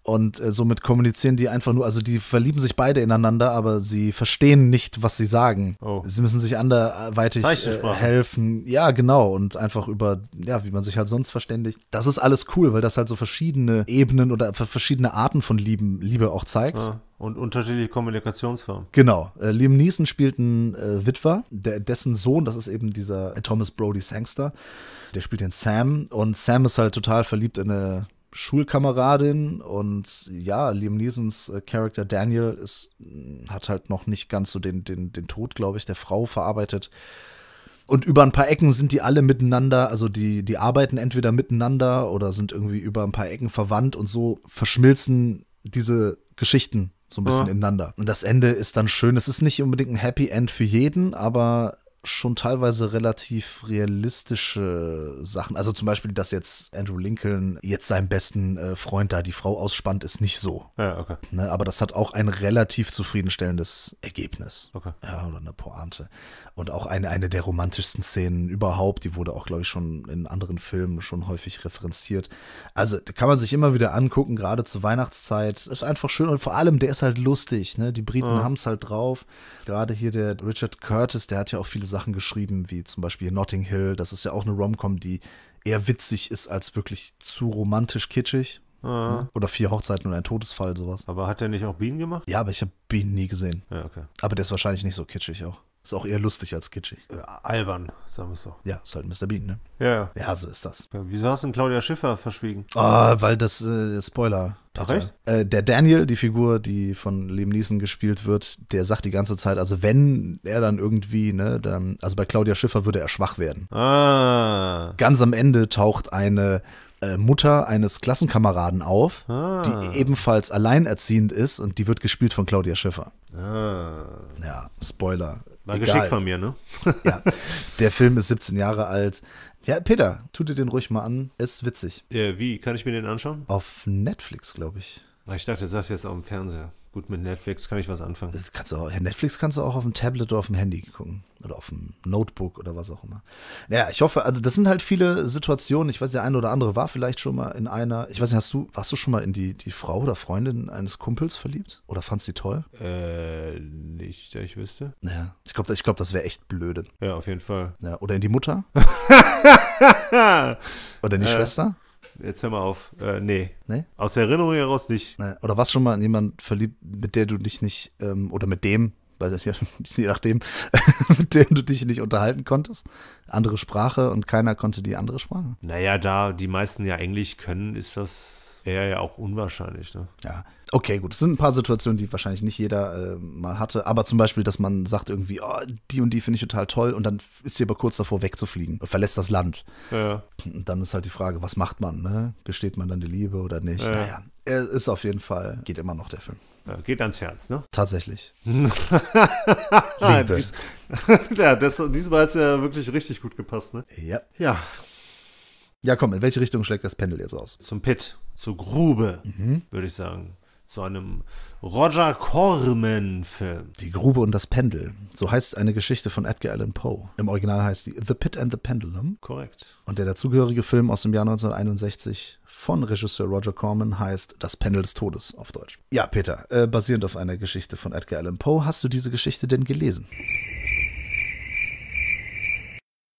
Und äh, somit kommunizieren die einfach nur, also die verlieben sich beide ineinander, aber sie verstehen nicht, was sie sagen. Oh. Sie müssen sich anderweitig äh, äh, helfen. Ja, genau. Und einfach über, ja, wie man sich halt sonst verständigt. Das ist alles cool, weil das halt so verschiedene Ebenen oder verschiedene Arten von Lieben, Liebe auch zeigt. Ja. Ah, und unterschiedliche Kommunikationsformen. Genau. Äh, Liam Neeson spielt einen äh, Witwer, der, dessen Sohn, das ist eben dieser Thomas Brody Sangster, der spielt den Sam. Und Sam ist halt total verliebt in eine Schulkameradin und ja, Liam Neesons äh, Charakter Daniel ist, mm, hat halt noch nicht ganz so den, den, den Tod, glaube ich, der Frau verarbeitet. Und über ein paar Ecken sind die alle miteinander, also die, die arbeiten entweder miteinander oder sind irgendwie über ein paar Ecken verwandt und so verschmilzen diese Geschichten so ein bisschen ja. ineinander. Und das Ende ist dann schön. Es ist nicht unbedingt ein Happy End für jeden, aber schon teilweise relativ realistische Sachen. Also zum Beispiel, dass jetzt Andrew Lincoln jetzt seinem besten äh, Freund da die Frau ausspannt, ist nicht so. Ja, okay. Ne, aber das hat auch ein relativ zufriedenstellendes Ergebnis. Okay. Ja, oder eine Pointe. Und auch eine, eine der romantischsten Szenen überhaupt, die wurde auch, glaube ich, schon in anderen Filmen schon häufig referenziert. Also kann man sich immer wieder angucken, gerade zur Weihnachtszeit. Ist einfach schön und vor allem, der ist halt lustig. Ne? Die Briten ja. haben es halt drauf. Gerade hier der Richard Curtis, der hat ja auch viele Sachen Sachen geschrieben, wie zum Beispiel Notting Hill. Das ist ja auch eine Rom-Com, die eher witzig ist als wirklich zu romantisch kitschig. Ah. Ne? Oder vier Hochzeiten und ein Todesfall, sowas. Aber hat er nicht auch Bean gemacht? Ja, aber ich habe Bean nie gesehen. Ja, okay. Aber der ist wahrscheinlich nicht so kitschig auch. Ist auch eher lustig als kitschig. Äh, albern, sagen wir es so. Ja, ist halt Mr. Bean, ne? Ja. Ja, so ist das. Ja, wieso hast du denn Claudia Schiffer verschwiegen? Ah, weil das äh, Spoiler. Ach, echt? Äh, der Daniel, die Figur, die von Liam Neeson gespielt wird, der sagt die ganze Zeit, also wenn er dann irgendwie, ne, dann, also bei Claudia Schiffer würde er schwach werden. Ah. Ganz am Ende taucht eine äh, Mutter eines Klassenkameraden auf, ah. die ebenfalls alleinerziehend ist und die wird gespielt von Claudia Schiffer. Ah. Ja, Spoiler. War Egal. geschickt von mir, ne? ja. Der Film ist 17 Jahre alt. Ja, Peter, tu dir den ruhig mal an. Ist witzig. Äh, wie? Kann ich mir den anschauen? Auf Netflix, glaube ich. Ah, ich dachte, du sagst jetzt auf dem Fernseher. Gut, mit Netflix kann ich was anfangen. Das kannst du auch, ja, Netflix kannst du auch auf dem Tablet oder auf dem Handy gucken. Oder auf dem Notebook oder was auch immer. Naja, ich hoffe, also das sind halt viele Situationen. Ich weiß, der eine oder andere war vielleicht schon mal in einer. Ich weiß nicht, hast du, warst du schon mal in die, die Frau oder Freundin eines Kumpels verliebt? Oder fandst du sie toll? Äh, nicht, dass ich wüsste. Naja, ich glaube, ich glaub, das wäre echt blöde. Ja, auf jeden Fall. Ja, oder in die Mutter? oder in die äh, Schwester? jetzt hör mal auf. Äh, nee. nee. Aus der Erinnerung heraus nicht. Nee. Oder warst du schon mal in jemanden verliebt, mit der du dich nicht, ähm, oder mit dem, weil ja, je nachdem, mit dem du dich nicht unterhalten konntest? Andere Sprache und keiner konnte die andere Sprache? Naja, da die meisten ja Englisch können, ist das eher ja auch unwahrscheinlich. Ne? Ja, Okay, gut. Es sind ein paar Situationen, die wahrscheinlich nicht jeder äh, mal hatte. Aber zum Beispiel, dass man sagt irgendwie, oh, die und die finde ich total toll und dann ist sie aber kurz davor wegzufliegen und verlässt das Land. Ja. Und dann ist halt die Frage, was macht man? Ne? Gesteht man dann die Liebe oder nicht? Ja. Naja, er ist auf jeden Fall, geht immer noch der Film. Ja, geht ans Herz, ne? Tatsächlich. Liebe. ja, das, diesmal hat es ja wirklich richtig gut gepasst, ne? Ja. Ja. Ja, komm, in welche Richtung schlägt das Pendel jetzt aus? Zum Pit, zur Grube, mhm. würde ich sagen zu einem Roger Corman-Film. Die Grube und das Pendel. So heißt eine Geschichte von Edgar Allan Poe. Im Original heißt sie The Pit and the Pendulum. Korrekt. Und der dazugehörige Film aus dem Jahr 1961 von Regisseur Roger Corman heißt Das Pendel des Todes auf Deutsch. Ja, Peter, äh, basierend auf einer Geschichte von Edgar Allan Poe, hast du diese Geschichte denn gelesen?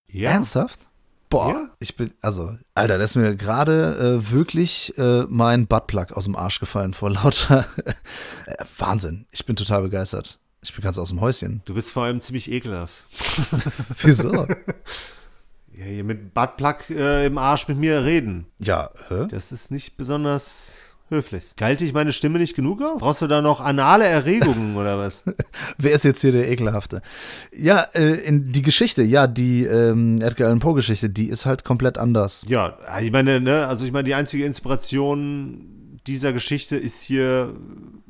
Ja. Ernsthaft? Boah, ja. ich bin, also, Alter, da ist mir gerade äh, wirklich äh, mein Buttplug aus dem Arsch gefallen vor lauter äh, Wahnsinn. Ich bin total begeistert. Ich bin ganz aus dem Häuschen. Du bist vor allem ziemlich ekelhaft. Wieso? Ja, hier mit Buttplug äh, im Arsch mit mir reden. Ja, hä? Das ist nicht besonders höflich. Geilte ich meine Stimme nicht genug auf? Brauchst du da noch anale Erregungen oder was? Wer ist jetzt hier der Ekelhafte? Ja, äh, in die Geschichte, ja, die ähm, Edgar Allan Poe-Geschichte, die ist halt komplett anders. Ja, ich meine, ne, also ich meine, die einzige Inspiration dieser Geschichte ist hier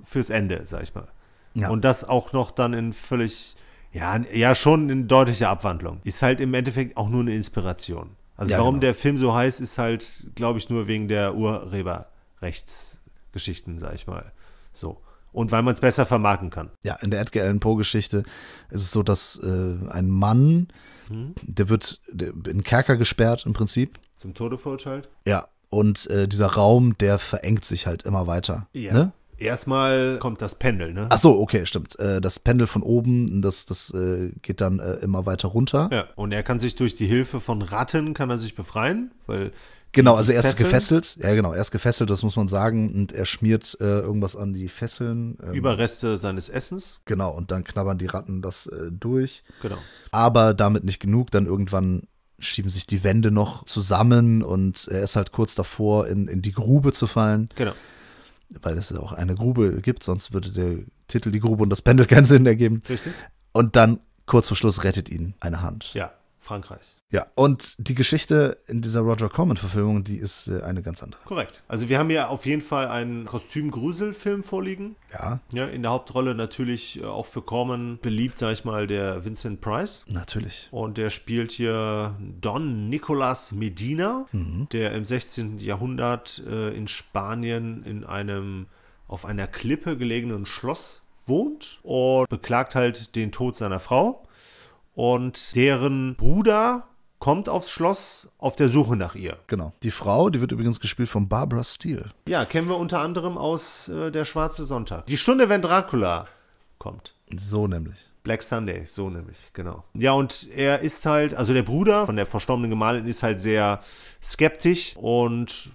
fürs Ende, sag ich mal. Ja. Und das auch noch dann in völlig, ja, ja, schon in deutlicher Abwandlung. Ist halt im Endeffekt auch nur eine Inspiration. Also ja, warum genau. der Film so heißt, ist halt, glaube ich, nur wegen der Urheber. Rechtsgeschichten, sag ich mal. So. Und weil man es besser vermarkten kann. Ja, in der Edgar Allan Poe-Geschichte ist es so, dass äh, ein Mann, hm? der wird der, in den Kerker gesperrt im Prinzip. Zum Tode verurteilt? Ja. Und äh, dieser Raum, der verengt sich halt immer weiter. Ja. Ne? Erstmal kommt das Pendel, ne? Ach so, okay, stimmt. Äh, das Pendel von oben, das, das äh, geht dann äh, immer weiter runter. Ja, und er kann sich durch die Hilfe von Ratten, kann er sich befreien, weil Genau, also erst Fesseln? gefesselt. Ja, genau, erst gefesselt, das muss man sagen. Und er schmiert äh, irgendwas an die Fesseln. Ähm, Überreste seines Essens. Genau, und dann knabbern die Ratten das äh, durch. Genau. Aber damit nicht genug, dann irgendwann schieben sich die Wände noch zusammen und er ist halt kurz davor, in, in die Grube zu fallen. Genau. Weil es ja auch eine Grube gibt, sonst würde der Titel Die Grube und das Pendel keinen Sinn ergeben. Richtig. Und dann kurz vor Schluss rettet ihn eine Hand. Ja. Frankreichs. Ja, und die Geschichte in dieser Roger Corman-Verfilmung, die ist äh, eine ganz andere. Korrekt. Also wir haben hier auf jeden Fall einen Kostüm-Grusel-Film vorliegen. Ja. Ja, in der Hauptrolle natürlich äh, auch für Corman beliebt, sag ich mal, der Vincent Price. Natürlich. Und der spielt hier Don Nicolas Medina, mhm. der im 16. Jahrhundert äh, in Spanien in einem auf einer Klippe gelegenen Schloss wohnt und beklagt halt den Tod seiner Frau und deren Bruder kommt aufs Schloss auf der Suche nach ihr. Genau. Die Frau, die wird übrigens gespielt von Barbara Steele. Ja, kennen wir unter anderem aus äh, Der Schwarze Sonntag. Die Stunde, wenn Dracula kommt. So nämlich. Black Sunday, so nämlich, genau. Ja, und er ist halt, also der Bruder von der verstorbenen Gemahlin ist halt sehr skeptisch und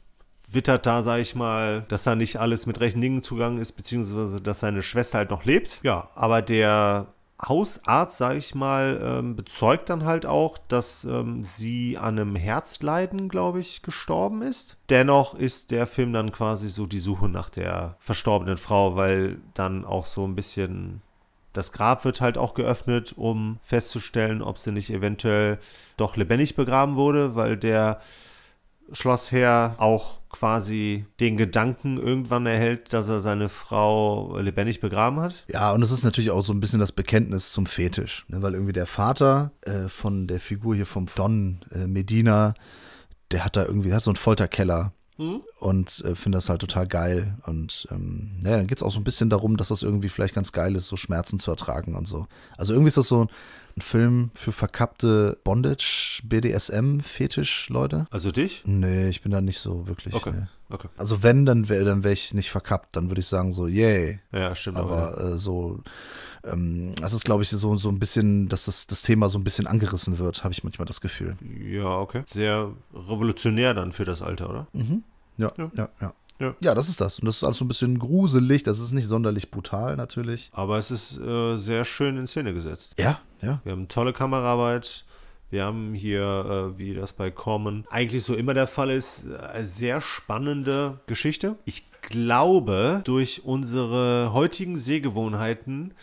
wittert da, sag ich mal, dass da nicht alles mit rechten Dingen zugange ist, beziehungsweise dass seine Schwester halt noch lebt. Ja, aber der Hausarzt, sage ich mal, ähm, bezeugt dann halt auch, dass ähm, sie an einem Herzleiden, glaube ich, gestorben ist. Dennoch ist der Film dann quasi so die Suche nach der verstorbenen Frau, weil dann auch so ein bisschen das Grab wird halt auch geöffnet, um festzustellen, ob sie nicht eventuell doch lebendig begraben wurde, weil der Schloss her auch quasi den Gedanken irgendwann erhält, dass er seine Frau lebendig begraben hat. Ja, und es ist natürlich auch so ein bisschen das Bekenntnis zum Fetisch, ne? weil irgendwie der Vater äh, von der Figur hier vom Don äh, Medina, der hat da irgendwie, hat so einen Folterkeller mhm. und äh, finde das halt total geil. Und ähm, ja, dann geht es auch so ein bisschen darum, dass das irgendwie vielleicht ganz geil ist, so Schmerzen zu ertragen und so. Also irgendwie ist das so ein Film für verkappte Bondage, BDSM, Fetisch, Leute. Also dich? Nee, ich bin da nicht so wirklich. Okay. Nee. Okay. Also wenn, dann wäre dann wär ich nicht verkappt. Dann würde ich sagen so, yay. Ja, stimmt. Aber, ja. Äh, so, ähm, das ist, glaube ich, so, so ein bisschen, dass das, das Thema so ein bisschen angerissen wird, habe ich manchmal das Gefühl. Ja, okay. Sehr revolutionär dann für das Alter, oder? Mhm. ja, ja. ja. ja. Ja. ja. das ist das. Und das ist alles so ein bisschen gruselig. Das ist nicht sonderlich brutal natürlich. Aber es ist äh, sehr schön in Szene gesetzt. Ja, ja. Wir haben tolle Kameraarbeit. Wir haben hier, äh, wie das bei Common eigentlich so immer der Fall ist, eine äh, sehr spannende Geschichte. Ich glaube, durch unsere heutigen Sehgewohnheiten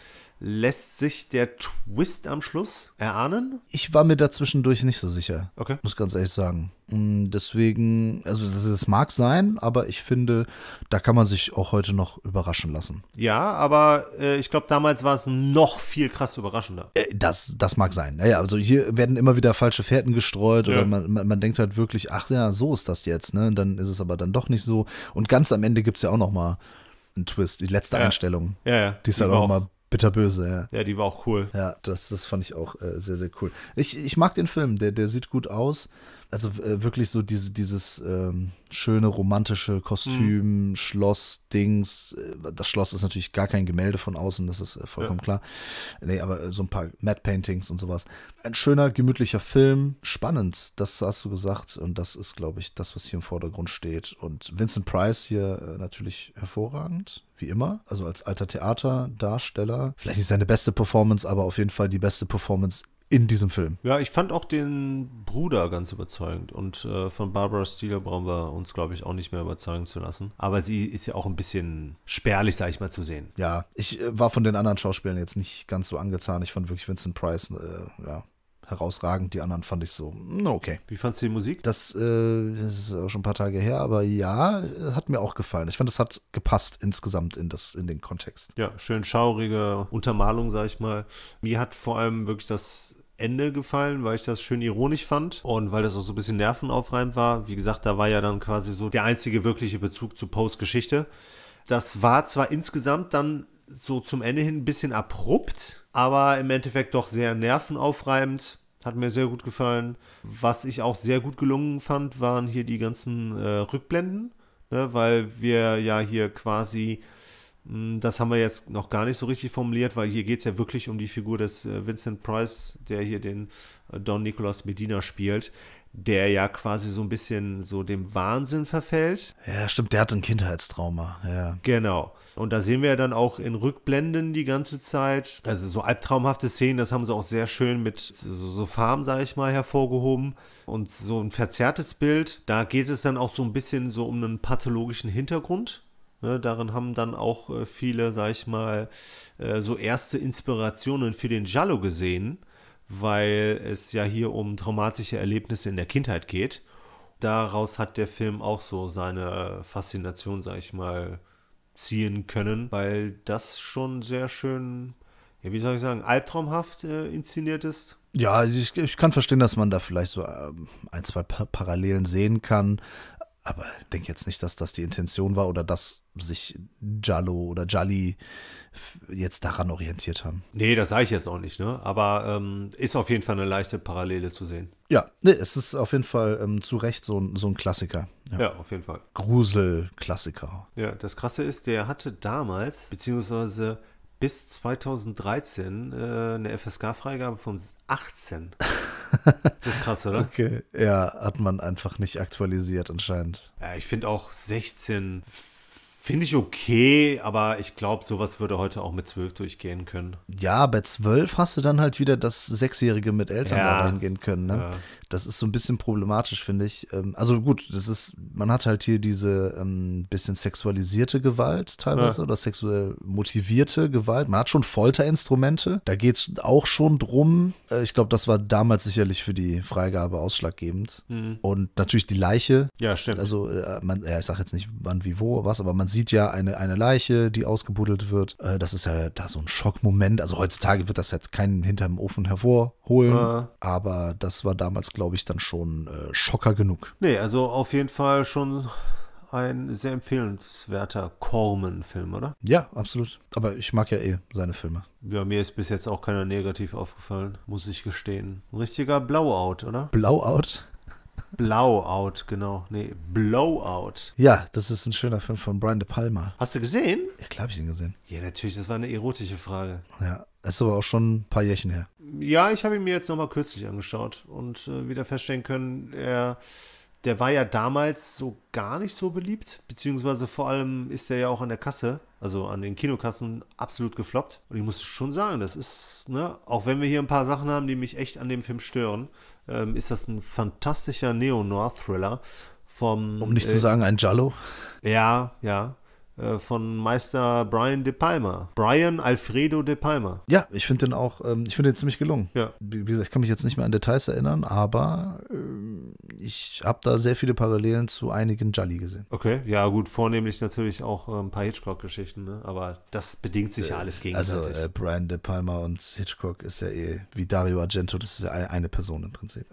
lässt sich der Twist am Schluss erahnen? Ich war mir dazwischendurch nicht so sicher. Okay. Muss ganz ehrlich sagen. Mm, deswegen, also das, das, mag sein, aber ich finde, da kann man sich auch heute noch überraschen lassen. Ja, aber äh, ich glaube, damals war es noch viel krass überraschender. Äh, das, das mag sein. Naja, also hier werden immer wieder falsche Fährten gestreut ja. oder man, man, man, denkt halt wirklich, ach ja, so ist das jetzt, ne? dann ist es aber dann doch nicht so. Und ganz am Ende gibt es ja auch noch mal einen Twist, die letzte ja. Einstellung. Ja, ja. Die ist halt auch mal Bitterböse, ja. Ja, die war auch cool. Ja, das, das fand ich auch äh, sehr, sehr cool. Ich, ich mag den Film, der, der sieht gut aus also äh, wirklich so diese, dieses ähm, schöne romantische Kostüm, mhm. Schloss, Dings. Äh, das Schloss ist natürlich gar kein Gemälde von außen, das ist äh, vollkommen ja. klar. Nee, aber äh, so ein paar Mad Paintings und sowas. Ein schöner, gemütlicher Film. Spannend, das hast du gesagt. Und das ist, glaube ich, das, was hier im Vordergrund steht. Und Vincent Price hier äh, natürlich hervorragend wie immer. Also als alter Theaterdarsteller. Vielleicht nicht seine beste Performance, aber auf jeden Fall die beste Performance in diesem Film. Ja, ich fand auch den Bruder ganz überzeugend und äh, von Barbara Steele brauchen wir uns, glaube ich, auch nicht mehr überzeugen zu lassen. Aber sie ist ja auch ein bisschen spärlich, sage ich mal, zu sehen. Ja, ich äh, war von den anderen Schauspielern jetzt nicht ganz so angezahnt. Ich fand wirklich Vincent Price, äh, ja, herausragend. Die anderen fand ich so, hm, okay. Wie fandst du die Musik? Das, äh, das ist auch schon ein paar Tage her, aber ja, hat mir auch gefallen. Ich fand, das hat gepasst insgesamt in, das, in den Kontext. Ja, schön schaurige Untermalung, sag ich mal. Mir hat vor allem wirklich das Ende gefallen, weil ich das schön ironisch fand und weil das auch so ein bisschen nervenaufreibend war. Wie gesagt, da war ja dann quasi so der einzige wirkliche Bezug zu Poes Geschichte. Das war zwar insgesamt dann so zum Ende hin ein bisschen abrupt, aber im Endeffekt doch sehr nervenaufreibend. Hat mir sehr gut gefallen. Was ich auch sehr gut gelungen fand, waren hier die ganzen äh, Rückblenden, ne, weil wir ja hier quasi hm, das haben wir jetzt noch gar nicht so richtig formuliert, weil hier geht es ja wirklich um die Figur des äh, Vincent Price, der hier den äh, Don Nicolas Medina spielt, der ja quasi so ein bisschen so dem Wahnsinn verfällt. Ja, stimmt, der hat ein Kindheitstrauma. Ja. Genau. Und da sehen wir ja dann auch in Rückblenden die ganze Zeit, also so albtraumhafte Szenen, das haben sie auch sehr schön mit so, so Farben, sage ich mal, hervorgehoben. Und so ein verzerrtes Bild, da geht es dann auch so ein bisschen so um einen pathologischen Hintergrund Ne, darin haben dann auch äh, viele, sag ich mal, äh, so erste Inspirationen für den Giallo gesehen, weil es ja hier um traumatische Erlebnisse in der Kindheit geht. Daraus hat der Film auch so seine Faszination, sag ich mal, ziehen können, weil das schon sehr schön, ja, wie soll ich sagen, albtraumhaft äh, inszeniert ist. Ja, ich, ich, kann verstehen, dass man da vielleicht so ähm, ein, zwei Parallelen sehen kann. Aber denke jetzt nicht, dass das die Intention war oder dass sich Jallo oder Jalli jetzt daran orientiert haben. Nee, das sage ich jetzt auch nicht, ne? Aber ähm, ist auf jeden Fall eine leichte Parallele zu sehen. Ja, nee, es ist auf jeden Fall ähm, zu Recht so ein, so ein Klassiker. Ja. ja auf jeden Fall. Grusel-Klassiker. Ja, das Krasse ist, der hatte damals, beziehungsweise bis 2013 äh, eine FSK-Freigabe von 18. Das ist krass, oder? Okay, ja, hat man einfach nicht aktualisiert anscheinend. Ja, ich finde auch 16 Finde ich okay, aber ich glaube, sowas würde heute auch mit 12 durchgehen können. Ja, bei 12 hast du dann halt wieder das Sechsjährige mit Eltern ja. da reingehen können. Ne? Ja. Das ist so ein bisschen problematisch, finde ich. Ähm, also gut, das ist, man hat halt hier diese ähm, bisschen sexualisierte Gewalt teilweise ja. oder sexuell motivierte Gewalt. Man hat schon Folterinstrumente. Da geht es auch schon drum. Äh, ich glaube, das war damals sicherlich für die Freigabe ausschlaggebend. Mhm. Und natürlich die Leiche. Ja, stimmt. Also, äh, man, ja, ich sage jetzt nicht wann, wie, wo, was, aber man sieht ja eine, eine Leiche, die ausgebuddelt wird. Äh, das ist ja da so ein Schockmoment. Also heutzutage wird das jetzt keinen hinterm Ofen hervorholen. Ja. Aber das war damals, glaube glaube ich, dann schon äh, Schocker genug. Nee, also auf jeden Fall schon ein sehr empfehlenswerter Corman-Film, oder? Ja, absolut. Aber ich mag ja eh seine Filme. Ja, mir ist bis jetzt auch keiner negativ aufgefallen, muss ich gestehen. Ein richtiger Blowout, oder? Blowout? Blowout, genau. Nee, Blowout. Ja, das ist ein schöner Film von Brian De Palma. Hast du gesehen? Ja, klar hab ich ihn gesehen. Ja, natürlich, das war eine erotische Frage. Ja, das ist aber auch schon ein paar Jährchen her. Ja, ich habe ihn mir jetzt nochmal kürzlich angeschaut und äh, wieder feststellen können, er, der war ja damals so gar nicht so beliebt, beziehungsweise vor allem ist er ja auch an der Kasse, also an den Kinokassen, absolut gefloppt. Und ich muss schon sagen, das ist, ne, auch wenn wir hier ein paar Sachen haben, die mich echt an dem Film stören, ähm, ist das ein fantastischer Neo-Noir-Thriller vom. Um nicht äh, zu sagen, ein Jallo. Ja, ja. Äh, von Meister Brian De Palma. Brian Alfredo De Palma. Ja, ich finde den auch, ähm, ich finde den ziemlich gelungen. Ja. Wie gesagt, ich kann mich jetzt nicht mehr an Details erinnern, aber ähm, ich habe da sehr viele Parallelen zu einigen Jolly gesehen. Okay, ja gut, vornehmlich natürlich auch äh, ein paar Hitchcock-Geschichten, ne? aber das bedingt sich äh, ja alles also, gegenseitig. Also äh, Brian De Palma und Hitchcock ist ja eh wie Dario Argento, das ist ja eine Person im Prinzip.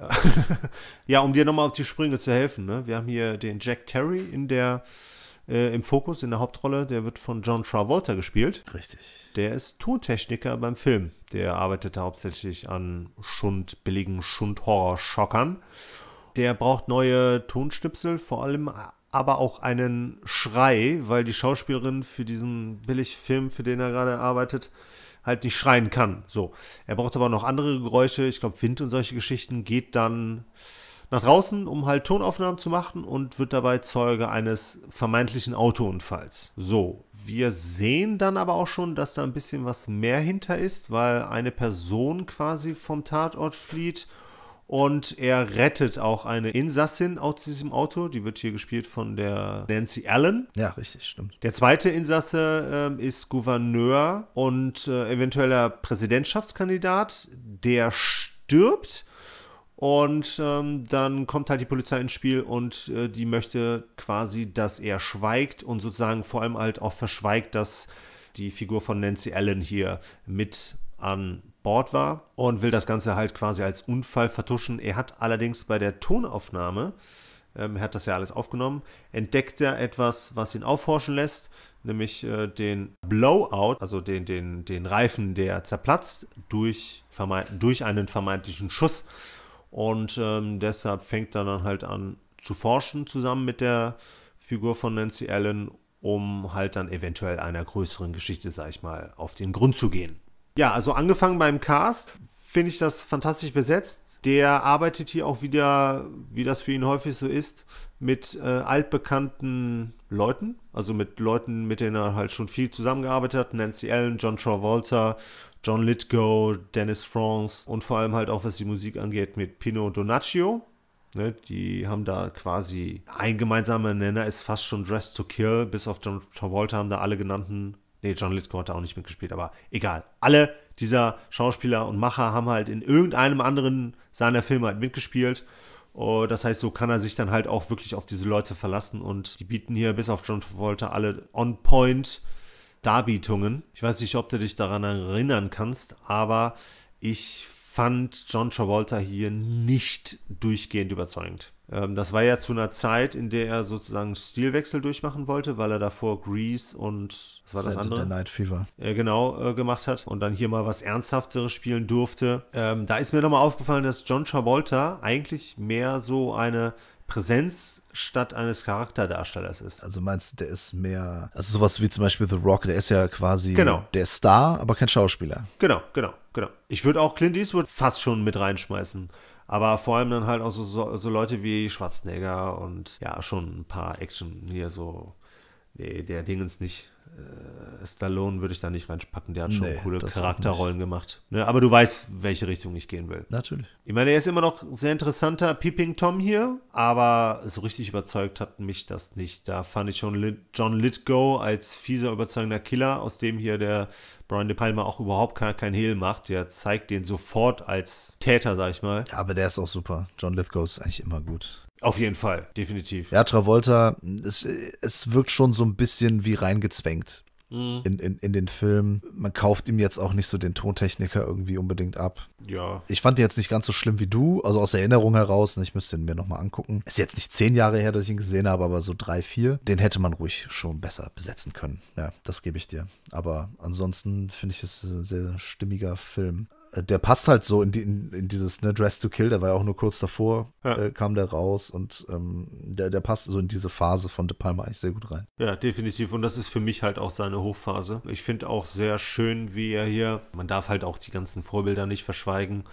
ja, um dir nochmal auf die Sprünge zu helfen, ne? wir haben hier den Jack Terry in der äh, im Fokus, in der Hauptrolle. Der wird von John Travolta gespielt. Richtig. Der ist Tontechniker beim Film. Der arbeitet hauptsächlich an Schund, billigen schund schockern Der braucht neue Tonschnipsel, vor allem aber auch einen Schrei, weil die Schauspielerin für diesen Billigfilm, für den er gerade arbeitet, halt nicht schreien kann. So. Er braucht aber noch andere Geräusche, ich glaube Wind und solche Geschichten, geht dann nach draußen, um halt Tonaufnahmen zu machen und wird dabei Zeuge eines vermeintlichen Autounfalls. So, wir sehen dann aber auch schon, dass da ein bisschen was mehr hinter ist, weil eine Person quasi vom Tatort flieht und er rettet auch eine Insassin aus diesem Auto. Die wird hier gespielt von der Nancy Allen. Ja, richtig, stimmt. Der zweite Insasse äh, ist Gouverneur und äh, eventueller Präsidentschaftskandidat. Der stirbt und ähm, dann kommt halt die Polizei ins Spiel und äh, die möchte quasi, dass er schweigt und sozusagen vor allem halt auch verschweigt, dass die Figur von Nancy Allen hier mit an Bord war und will das Ganze halt quasi als Unfall vertuschen. Er hat allerdings bei der Tonaufnahme, ähm, er hat das ja alles aufgenommen, entdeckt er etwas, was ihn aufforschen lässt, nämlich äh, den Blowout, also den, den, den Reifen, der zerplatzt durch, durch einen vermeintlichen Schuss. Und ähm, deshalb fängt er dann halt an zu forschen zusammen mit der Figur von Nancy Allen, um halt dann eventuell einer größeren Geschichte, sag ich mal, auf den Grund zu gehen. Ja, also angefangen beim Cast finde ich das fantastisch besetzt. Der arbeitet hier auch wieder, wie das für ihn häufig so ist, mit äh, altbekannten Leuten, also mit Leuten, mit denen er halt schon viel zusammengearbeitet hat, Nancy Allen, John Travolta, John Lithgow, Dennis France und vor allem halt auch, was die Musik angeht, mit Pino Donaccio. Ne, die haben da quasi ein gemeinsamer Nenner, ist fast schon Dress to Kill, bis auf John Travolta haben da alle genannten, nee, John Lithgow hat da auch nicht mitgespielt, aber egal. Alle dieser Schauspieler und Macher haben halt in irgendeinem anderen seiner Filme halt mitgespielt Oh, das heißt, so kann er sich dann halt auch wirklich auf diese Leute verlassen und die bieten hier bis auf John Travolta alle on point Darbietungen. Ich weiß nicht, ob du dich daran erinnern kannst, aber ich fand John Travolta hier nicht durchgehend überzeugend. Ähm, das war ja zu einer Zeit, in der er sozusagen Stilwechsel durchmachen wollte, weil er davor Grease und was war Saturday das andere? Night Fever. Äh, genau, äh, gemacht hat und dann hier mal was Ernsthafteres spielen durfte. Ähm, da ist mir nochmal aufgefallen, dass John Travolta eigentlich mehr so eine Präsenz statt eines Charakterdarstellers ist. Also meinst du, der ist mehr, also sowas wie zum Beispiel The Rock, der ist ja quasi genau. der Star, aber kein Schauspieler. Genau, genau, genau. Ich würde auch Clint Eastwood fast schon mit reinschmeißen. Aber vor allem dann halt auch so, so, so Leute wie Schwarzenegger und ja, schon ein paar Action hier so. Nee, der Dingens nicht. Äh, Stallone würde ich da nicht reinspacken. Der hat schon nee, coole Charakterrollen gemacht. Ne, aber du weißt, welche Richtung ich gehen will. Natürlich. Ich meine, er ist immer noch sehr interessanter Peeping Tom hier, aber so richtig überzeugt hat mich das nicht. Da fand ich schon John Lithgow als fieser, überzeugender Killer, aus dem hier der Brian De Palma auch überhaupt kein, kein Hehl macht. Der zeigt den sofort als Täter, sag ich mal. Ja, aber der ist auch super. John Lithgow ist eigentlich immer gut. Auf jeden Fall, definitiv. Ja, Travolta, es, es wirkt schon so ein bisschen wie reingezwängt. Mhm. In, in, in den Film. Man kauft ihm jetzt auch nicht so den Tontechniker irgendwie unbedingt ab. Ja. Ich fand ihn jetzt nicht ganz so schlimm wie du, also aus Erinnerung heraus. Ne, ich müsste ihn mir nochmal angucken. Ist jetzt nicht zehn Jahre her, dass ich ihn gesehen habe, aber so drei, vier. Den hätte man ruhig schon besser besetzen können. Ja, das gebe ich dir. Aber ansonsten finde ich es ein sehr stimmiger Film der passt halt so in, die, in, in, dieses ne, Dress to Kill, der war ja auch nur kurz davor, ja. äh, kam der raus und ähm, der, der passt so in diese Phase von De Palma eigentlich sehr gut rein. Ja, definitiv. Und das ist für mich halt auch seine Hochphase. Ich finde auch sehr schön, wie er hier, man darf halt auch die ganzen Vorbilder nicht verschweigen.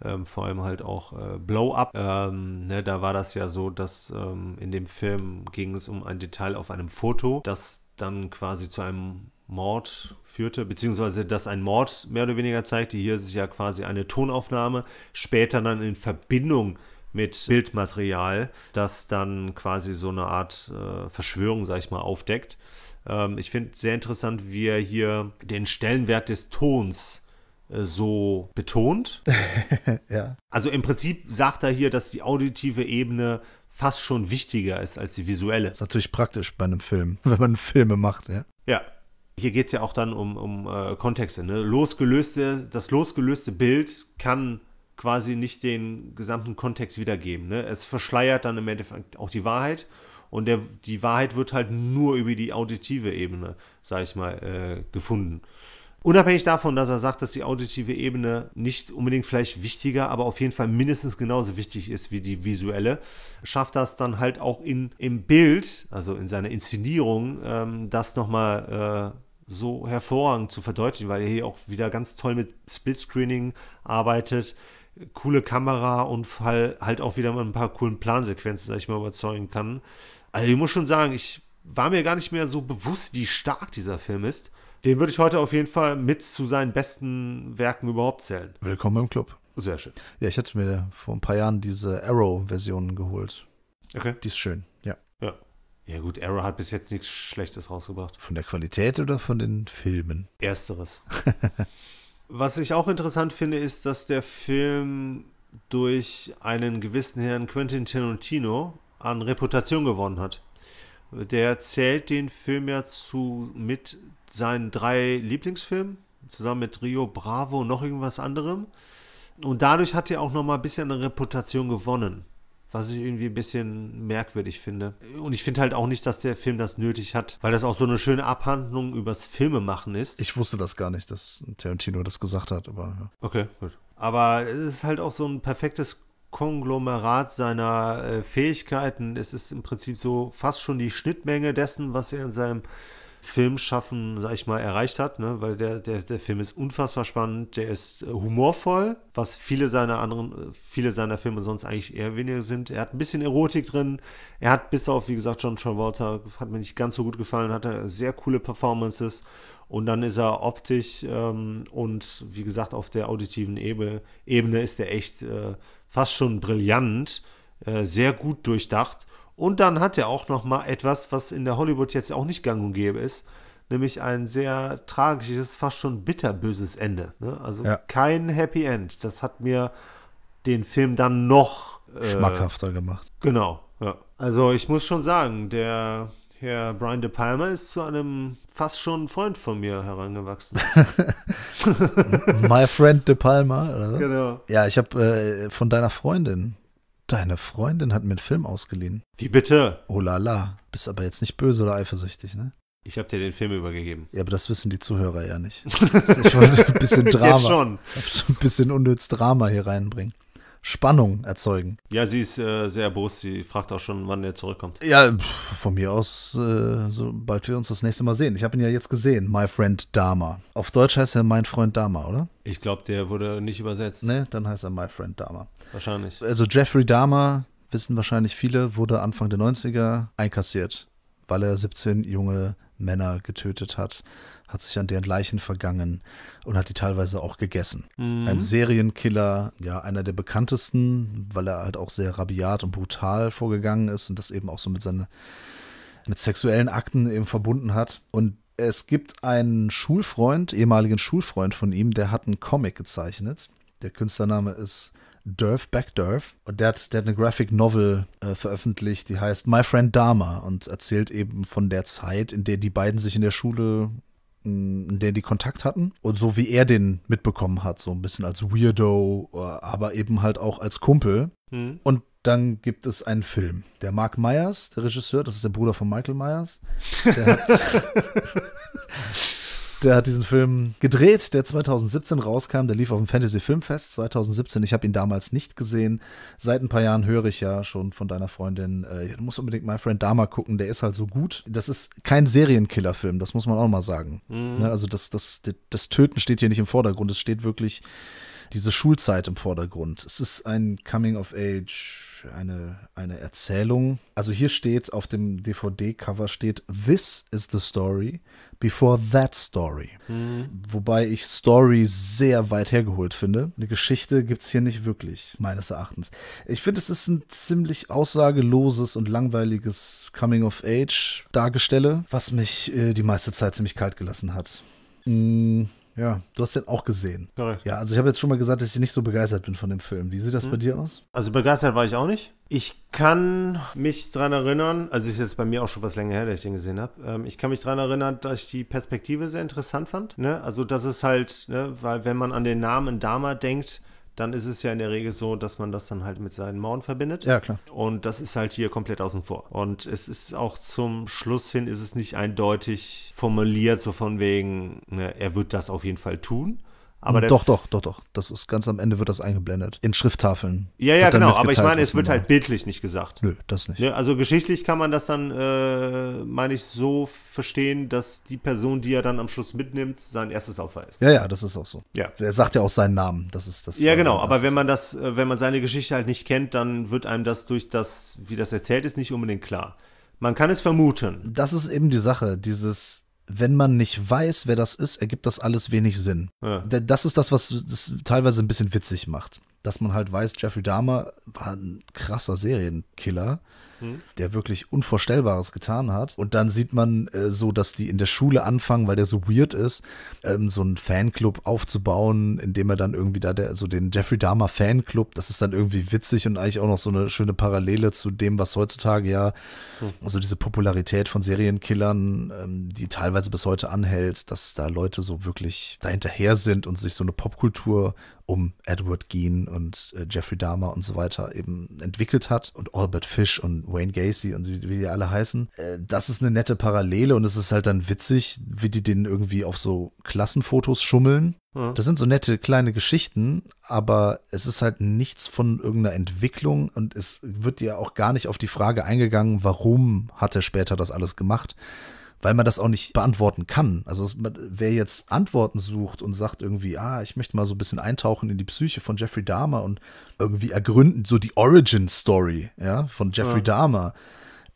Ähm, vor allem halt auch äh, Blow Up. Ähm, ne, da war das ja so, dass ähm, in dem Film ging es um ein Detail auf einem Foto, das dann quasi zu einem Mord führte, beziehungsweise dass ein Mord mehr oder weniger zeigte. Hier ist es ja quasi eine Tonaufnahme, später dann in Verbindung mit Bildmaterial, das dann quasi so eine Art äh, Verschwörung, sag ich mal, aufdeckt. Ähm, ich finde sehr interessant, wie er hier den Stellenwert des Tons äh, so betont. ja. Also im Prinzip sagt er hier, dass die auditive Ebene fast schon wichtiger ist als die visuelle. Das ist natürlich praktisch bei einem Film, wenn man Filme macht, ja. Ja, hier geht es ja auch dann um, um äh, Kontexte. Ne? Losgelöste, das losgelöste Bild kann quasi nicht den gesamten Kontext wiedergeben. Ne? Es verschleiert dann im Endeffekt auch die Wahrheit und der, die Wahrheit wird halt nur über die auditive Ebene, sag ich mal, äh, gefunden. Unabhängig davon, dass er sagt, dass die auditive Ebene nicht unbedingt vielleicht wichtiger, aber auf jeden Fall mindestens genauso wichtig ist wie die visuelle, schafft das dann halt auch in, im Bild, also in seiner Inszenierung, ähm, das nochmal äh, so hervorragend zu verdeutlichen, weil er hier auch wieder ganz toll mit Splitscreening arbeitet, coole Kamera und halt auch wieder mit ein paar coolen Plansequenzen, sag ich mal, überzeugen kann. Also ich muss schon sagen, ich war mir gar nicht mehr so bewusst, wie stark dieser Film ist. Den würde ich heute auf jeden Fall mit zu seinen besten Werken überhaupt zählen. Willkommen im Club. Sehr schön. Ja, ich hatte mir vor ein paar Jahren diese Arrow-Version geholt. Okay. Die ist schön, ja. Ja. Ja gut, Arrow hat bis jetzt nichts Schlechtes rausgebracht. Von der Qualität oder von den Filmen? Ersteres. Was ich auch interessant finde, ist, dass der Film durch einen gewissen Herrn Quentin Tarantino an Reputation gewonnen hat. Der zählt den Film ja zu mit seinen drei Lieblingsfilmen, zusammen mit Rio Bravo und noch irgendwas anderem. Und dadurch hat er auch nochmal ein bisschen eine Reputation gewonnen was ich irgendwie ein bisschen merkwürdig finde. Und ich finde halt auch nicht, dass der Film das nötig hat, weil das auch so eine schöne Abhandlung übers Filmemachen ist. Ich wusste das gar nicht, dass Tarantino das gesagt hat, aber. Ja. Okay, gut. Aber es ist halt auch so ein perfektes Konglomerat seiner äh, Fähigkeiten. Es ist im Prinzip so fast schon die Schnittmenge dessen, was er in seinem Filmschaffen, sag ich mal, erreicht hat, ne? weil der, der, der Film ist unfassbar spannend, der ist äh, humorvoll, was viele seiner anderen, äh, viele seiner Filme sonst eigentlich eher weniger sind. Er hat ein bisschen Erotik drin, er hat bis auf, wie gesagt, John Travolta, hat mir nicht ganz so gut gefallen, hat er sehr coole Performances und dann ist er optisch ähm, und wie gesagt, auf der auditiven Ebene, Ebene ist er echt äh, fast schon brillant, äh, sehr gut durchdacht und dann hat er auch noch mal etwas, was in der Hollywood jetzt auch nicht gang und gäbe ist, nämlich ein sehr tragisches, fast schon bitterböses Ende. Ne? Also ja. kein Happy End. Das hat mir den Film dann noch äh, schmackhafter gemacht. Genau. Ja. Also ich muss schon sagen, der Herr Brian De Palma ist zu einem fast schon Freund von mir herangewachsen. My friend De Palma, oder? Genau. Ja, ich habe äh, von deiner Freundin Deine Freundin hat mir einen Film ausgeliehen. Wie bitte? Oh la la. Bist aber jetzt nicht böse oder eifersüchtig, ne? Ich habe dir den Film übergegeben. Ja, aber das wissen die Zuhörer ja nicht. Ich wollte ein bisschen Drama. Jetzt schon. Ein bisschen unnütz Drama hier reinbringen. Spannung erzeugen. Ja, sie ist äh, sehr erbost. Sie fragt auch schon, wann er zurückkommt. Ja, von mir aus, äh, sobald wir uns das nächste Mal sehen. Ich habe ihn ja jetzt gesehen, My Friend Dama. Auf Deutsch heißt er Mein Freund Dama, oder? Ich glaube, der wurde nicht übersetzt. Ne, dann heißt er My Friend Dama. Wahrscheinlich. Also Jeffrey Dahmer, wissen wahrscheinlich viele, wurde Anfang der 90er einkassiert, weil er 17 junge Männer getötet hat hat sich an deren Leichen vergangen und hat die teilweise auch gegessen. Mhm. Ein Serienkiller, ja, einer der bekanntesten, weil er halt auch sehr rabiat und brutal vorgegangen ist und das eben auch so mit seinen mit sexuellen Akten eben verbunden hat. Und es gibt einen Schulfreund, ehemaligen Schulfreund von ihm, der hat einen Comic gezeichnet. Der Künstlername ist Durf Backdurf. Und der hat, der hat eine Graphic Novel äh, veröffentlicht, die heißt My Friend Dharma und erzählt eben von der Zeit, in der die beiden sich in der Schule der die Kontakt hatten und so wie er den mitbekommen hat, so ein bisschen als Weirdo, äh, aber eben halt auch als Kumpel. Mhm. Und dann gibt es einen Film. Der Mark Myers, der Regisseur, das ist der Bruder von Michael Myers, der hat, Der hat diesen Film gedreht, der 2017 rauskam. Der lief auf dem Fantasy Filmfest 2017. Ich habe ihn damals nicht gesehen. Seit ein paar Jahren höre ich ja schon von deiner Freundin, äh, du musst unbedingt My Friend Dama gucken, der ist halt so gut. Das ist kein Serienkiller-Film, das muss man auch mal sagen. Mhm. Ne, also das, das, das, das Töten steht hier nicht im Vordergrund. Es steht wirklich diese Schulzeit im Vordergrund. Es ist ein Coming of Age, eine, eine Erzählung. Also hier steht auf dem DVD-Cover steht This is the story before that story. Mhm. Wobei ich Story sehr weit hergeholt finde. Eine Geschichte gibt es hier nicht wirklich, meines Erachtens. Ich finde, es ist ein ziemlich aussageloses und langweiliges Coming of Age Dargestelle, was mich äh, die meiste Zeit ziemlich kalt gelassen hat. Mhm. Ja, du hast den auch gesehen. Korrekt. Ja, also ich habe jetzt schon mal gesagt, dass ich nicht so begeistert bin von dem Film. Wie sieht das hm. bei dir aus? Also begeistert war ich auch nicht. Ich kann mich daran erinnern, also ist jetzt bei mir auch schon was länger her, dass ich den gesehen habe. Ähm, ich kann mich daran erinnern, dass ich die Perspektive sehr interessant fand. Ne? Also das ist halt, ne, weil wenn man an den Namen Dama denkt, dann ist es ja in der Regel so, dass man das dann halt mit seinen Mauern verbindet. Ja, klar. Und das ist halt hier komplett außen vor. Und es ist auch zum Schluss hin, ist es nicht eindeutig formuliert, so von wegen, ne, er wird das auf jeden Fall tun, aber doch, doch, doch, doch. Das ist ganz am Ende wird das eingeblendet. In Schrifttafeln. Ja, ja, genau. Aber ich meine, es wird halt bildlich nicht gesagt. Nö, das nicht. Ne, also geschichtlich kann man das dann, äh, meine ich, so verstehen, dass die Person, die er dann am Schluss mitnimmt, sein erstes Opfer ist. Ja, ja, das ist auch so. Ja. Er sagt ja auch seinen Namen. Das ist das. Ja, genau. Aber wenn man das, äh, wenn man seine Geschichte halt nicht kennt, dann wird einem das durch das, wie das erzählt ist, nicht unbedingt klar. Man kann es vermuten. Das ist eben die Sache. Dieses wenn man nicht weiß, wer das ist, ergibt das alles wenig Sinn. Ja. Das ist das, was es teilweise ein bisschen witzig macht. Dass man halt weiß, Jeffrey Dahmer war ein krasser Serienkiller hm. der wirklich Unvorstellbares getan hat. Und dann sieht man äh, so, dass die in der Schule anfangen, weil der so weird ist, ähm, so einen Fanclub aufzubauen, indem er dann irgendwie da der, so den Jeffrey Dahmer Fanclub, das ist dann irgendwie witzig und eigentlich auch noch so eine schöne Parallele zu dem, was heutzutage ja, also diese Popularität von Serienkillern, ähm, die teilweise bis heute anhält, dass da Leute so wirklich dahinterher sind und sich so eine Popkultur um Edward Gein und äh, Jeffrey Dahmer und so weiter eben entwickelt hat und Albert Fish und Wayne Gacy und wie, wie die alle heißen. Äh, das ist eine nette Parallele und es ist halt dann witzig, wie die den irgendwie auf so Klassenfotos schummeln. Ja. Das sind so nette kleine Geschichten, aber es ist halt nichts von irgendeiner Entwicklung und es wird ja auch gar nicht auf die Frage eingegangen, warum hat er später das alles gemacht weil man das auch nicht beantworten kann. Also wer jetzt Antworten sucht und sagt irgendwie, ah, ich möchte mal so ein bisschen eintauchen in die Psyche von Jeffrey Dahmer und irgendwie ergründen, so die Origin Story ja, von Jeffrey ja. Dahmer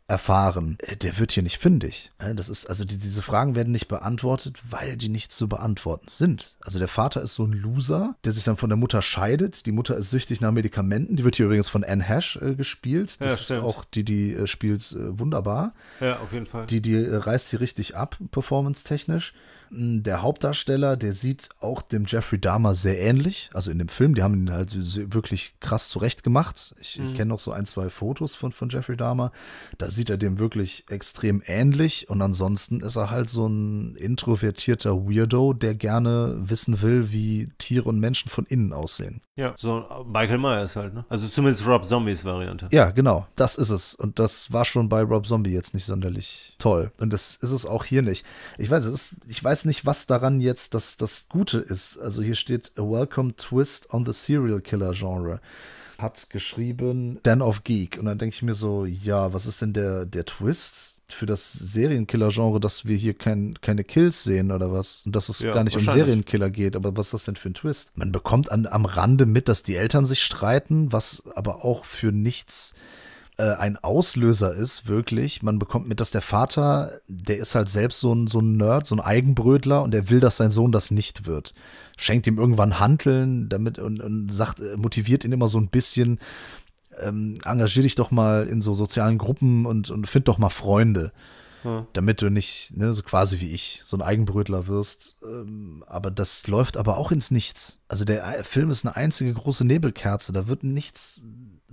erfahren, äh, der wird hier nicht fündig. Das ist, also die, diese Fragen werden nicht beantwortet, weil die nicht zu beantworten sind. Also der Vater ist so ein Loser, der sich dann von der Mutter scheidet. Die Mutter ist süchtig nach Medikamenten. Die wird hier übrigens von Anne Hash äh, gespielt. Das ja, ist auch, die, die äh, spielt äh, wunderbar. Ja, auf jeden Fall. Die, die äh, reißt sie richtig ab, performance-technisch. Hm, der Hauptdarsteller, der sieht auch dem Jeffrey Dahmer sehr ähnlich. Also in dem Film, die haben ihn halt wirklich krass zurecht gemacht. Ich mhm. kenne noch so ein, zwei Fotos von, von Jeffrey Dahmer. Da sieht er dem wirklich extrem ähnlich. Und ansonsten ist er halt so ein introvertierter Weirdo, der gerne wissen will, wie Tiere und Menschen von innen aussehen. Ja, so Michael Myers halt, ne? Also zumindest Rob Zombies Variante. Ja, genau. Das ist es. Und das war schon bei Rob Zombie jetzt nicht sonderlich toll. Und das ist es auch hier nicht. Ich weiß, es ist, ich weiß weiß nicht, was daran jetzt das, das Gute ist. Also hier steht A Welcome Twist on the Serial Killer Genre. Hat geschrieben Dan of Geek. Und dann denke ich mir so, ja, was ist denn der, der Twist für das Serienkiller-Genre, dass wir hier kein, keine Kills sehen oder was? Und dass es ja, gar nicht um Serienkiller geht, aber was ist das denn für ein Twist? Man bekommt an, am Rande mit, dass die Eltern sich streiten, was aber auch für nichts äh, ein Auslöser ist, wirklich. Man bekommt mit, dass der Vater, der ist halt selbst so ein, so ein Nerd, so ein Eigenbrötler und der will, dass sein Sohn das nicht wird. Schenkt ihm irgendwann Handeln damit und, und sagt, äh, motiviert ihn immer so ein bisschen, ähm, engagier dich doch mal in so sozialen Gruppen und, und find doch mal Freunde. Hm. Damit du nicht ne, so quasi wie ich so ein Eigenbrötler wirst. Ähm, aber das läuft aber auch ins Nichts. Also der äh, Film ist eine einzige große Nebelkerze. Da wird nichts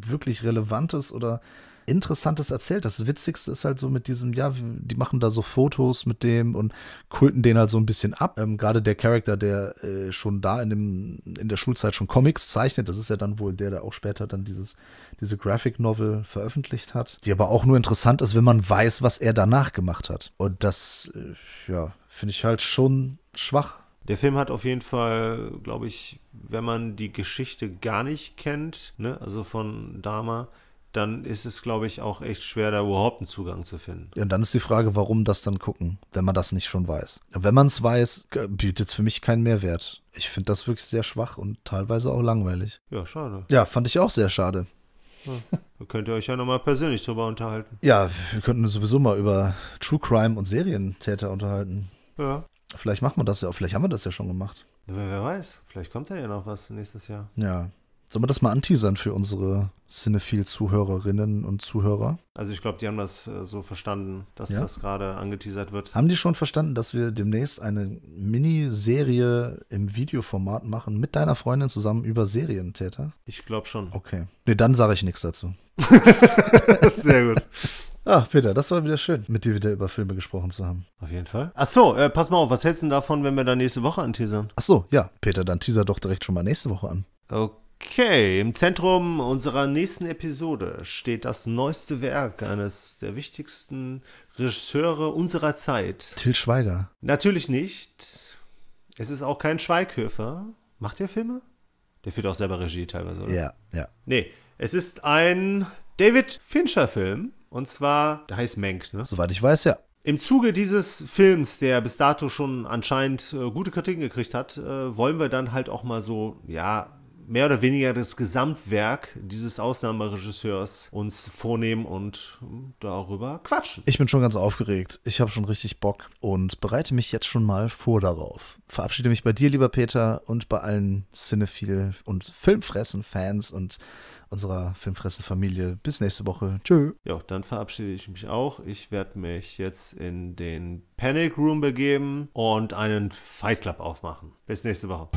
wirklich Relevantes oder Interessantes erzählt. Das Witzigste ist halt so mit diesem, ja, die machen da so Fotos mit dem und kulten den halt so ein bisschen ab. Ähm, Gerade der Charakter, der äh, schon da in, dem, in der Schulzeit schon Comics zeichnet, das ist ja dann wohl der, der auch später dann dieses, diese Graphic Novel veröffentlicht hat, die aber auch nur interessant ist, wenn man weiß, was er danach gemacht hat. Und das, äh, ja, finde ich halt schon schwach der Film hat auf jeden Fall, glaube ich, wenn man die Geschichte gar nicht kennt, ne, also von Dama, dann ist es, glaube ich, auch echt schwer, da überhaupt einen Zugang zu finden. Ja, und dann ist die Frage, warum das dann gucken, wenn man das nicht schon weiß. Wenn man es weiß, äh, bietet es für mich keinen Mehrwert. Ich finde das wirklich sehr schwach und teilweise auch langweilig. Ja, schade. Ja, fand ich auch sehr schade. Ja, da könnt ihr euch ja nochmal persönlich drüber unterhalten. Ja, wir könnten sowieso mal über True Crime und Serientäter unterhalten. Ja. Vielleicht machen wir das ja, vielleicht haben wir das ja schon gemacht. Wer, weiß, vielleicht kommt da ja noch was nächstes Jahr. Ja. Sollen wir das mal anteasern für unsere Cinephil-Zuhörerinnen und Zuhörer? Also ich glaube, die haben das äh, so verstanden, dass ja? das gerade angeteasert wird. Haben die schon verstanden, dass wir demnächst eine Miniserie im Videoformat machen mit deiner Freundin zusammen über Serientäter? Ich glaube schon. Okay. Nee, dann sage ich nichts dazu. Sehr gut. Ah, Peter, das war wieder schön, mit dir wieder über Filme gesprochen zu haben. Auf jeden Fall. Ach so, äh, pass mal auf, was hältst du denn davon, wenn wir da nächste Woche anteasern? Ach so, ja, Peter, dann teaser doch direkt schon mal nächste Woche an. Okay, im Zentrum unserer nächsten Episode steht das neueste Werk eines der wichtigsten Regisseure unserer Zeit. Till Schweiger. Natürlich nicht. Es ist auch kein Schweighöfer. Macht der Filme? Der führt auch selber Regie teilweise, oder? Ja, ja. Nee, es ist ein David Fincher-Film und zwar, der heißt Mank, ne? Soweit ich weiß, ja. Im Zuge dieses Films, der bis dato schon anscheinend äh, gute Kritiken gekriegt hat, äh, wollen wir dann halt auch mal so, ja, mehr oder weniger das Gesamtwerk dieses Ausnahmeregisseurs uns vornehmen und darüber quatschen. Ich bin schon ganz aufgeregt. Ich habe schon richtig Bock und bereite mich jetzt schon mal vor darauf. Verabschiede mich bei dir, lieber Peter, und bei allen Cinephil- und Filmfressen-Fans und unserer Filmfressen-Familie. Bis nächste Woche. Tschö. Ja, dann verabschiede ich mich auch. Ich werde mich jetzt in den Panic Room begeben und einen Fight Club aufmachen. Bis nächste Woche.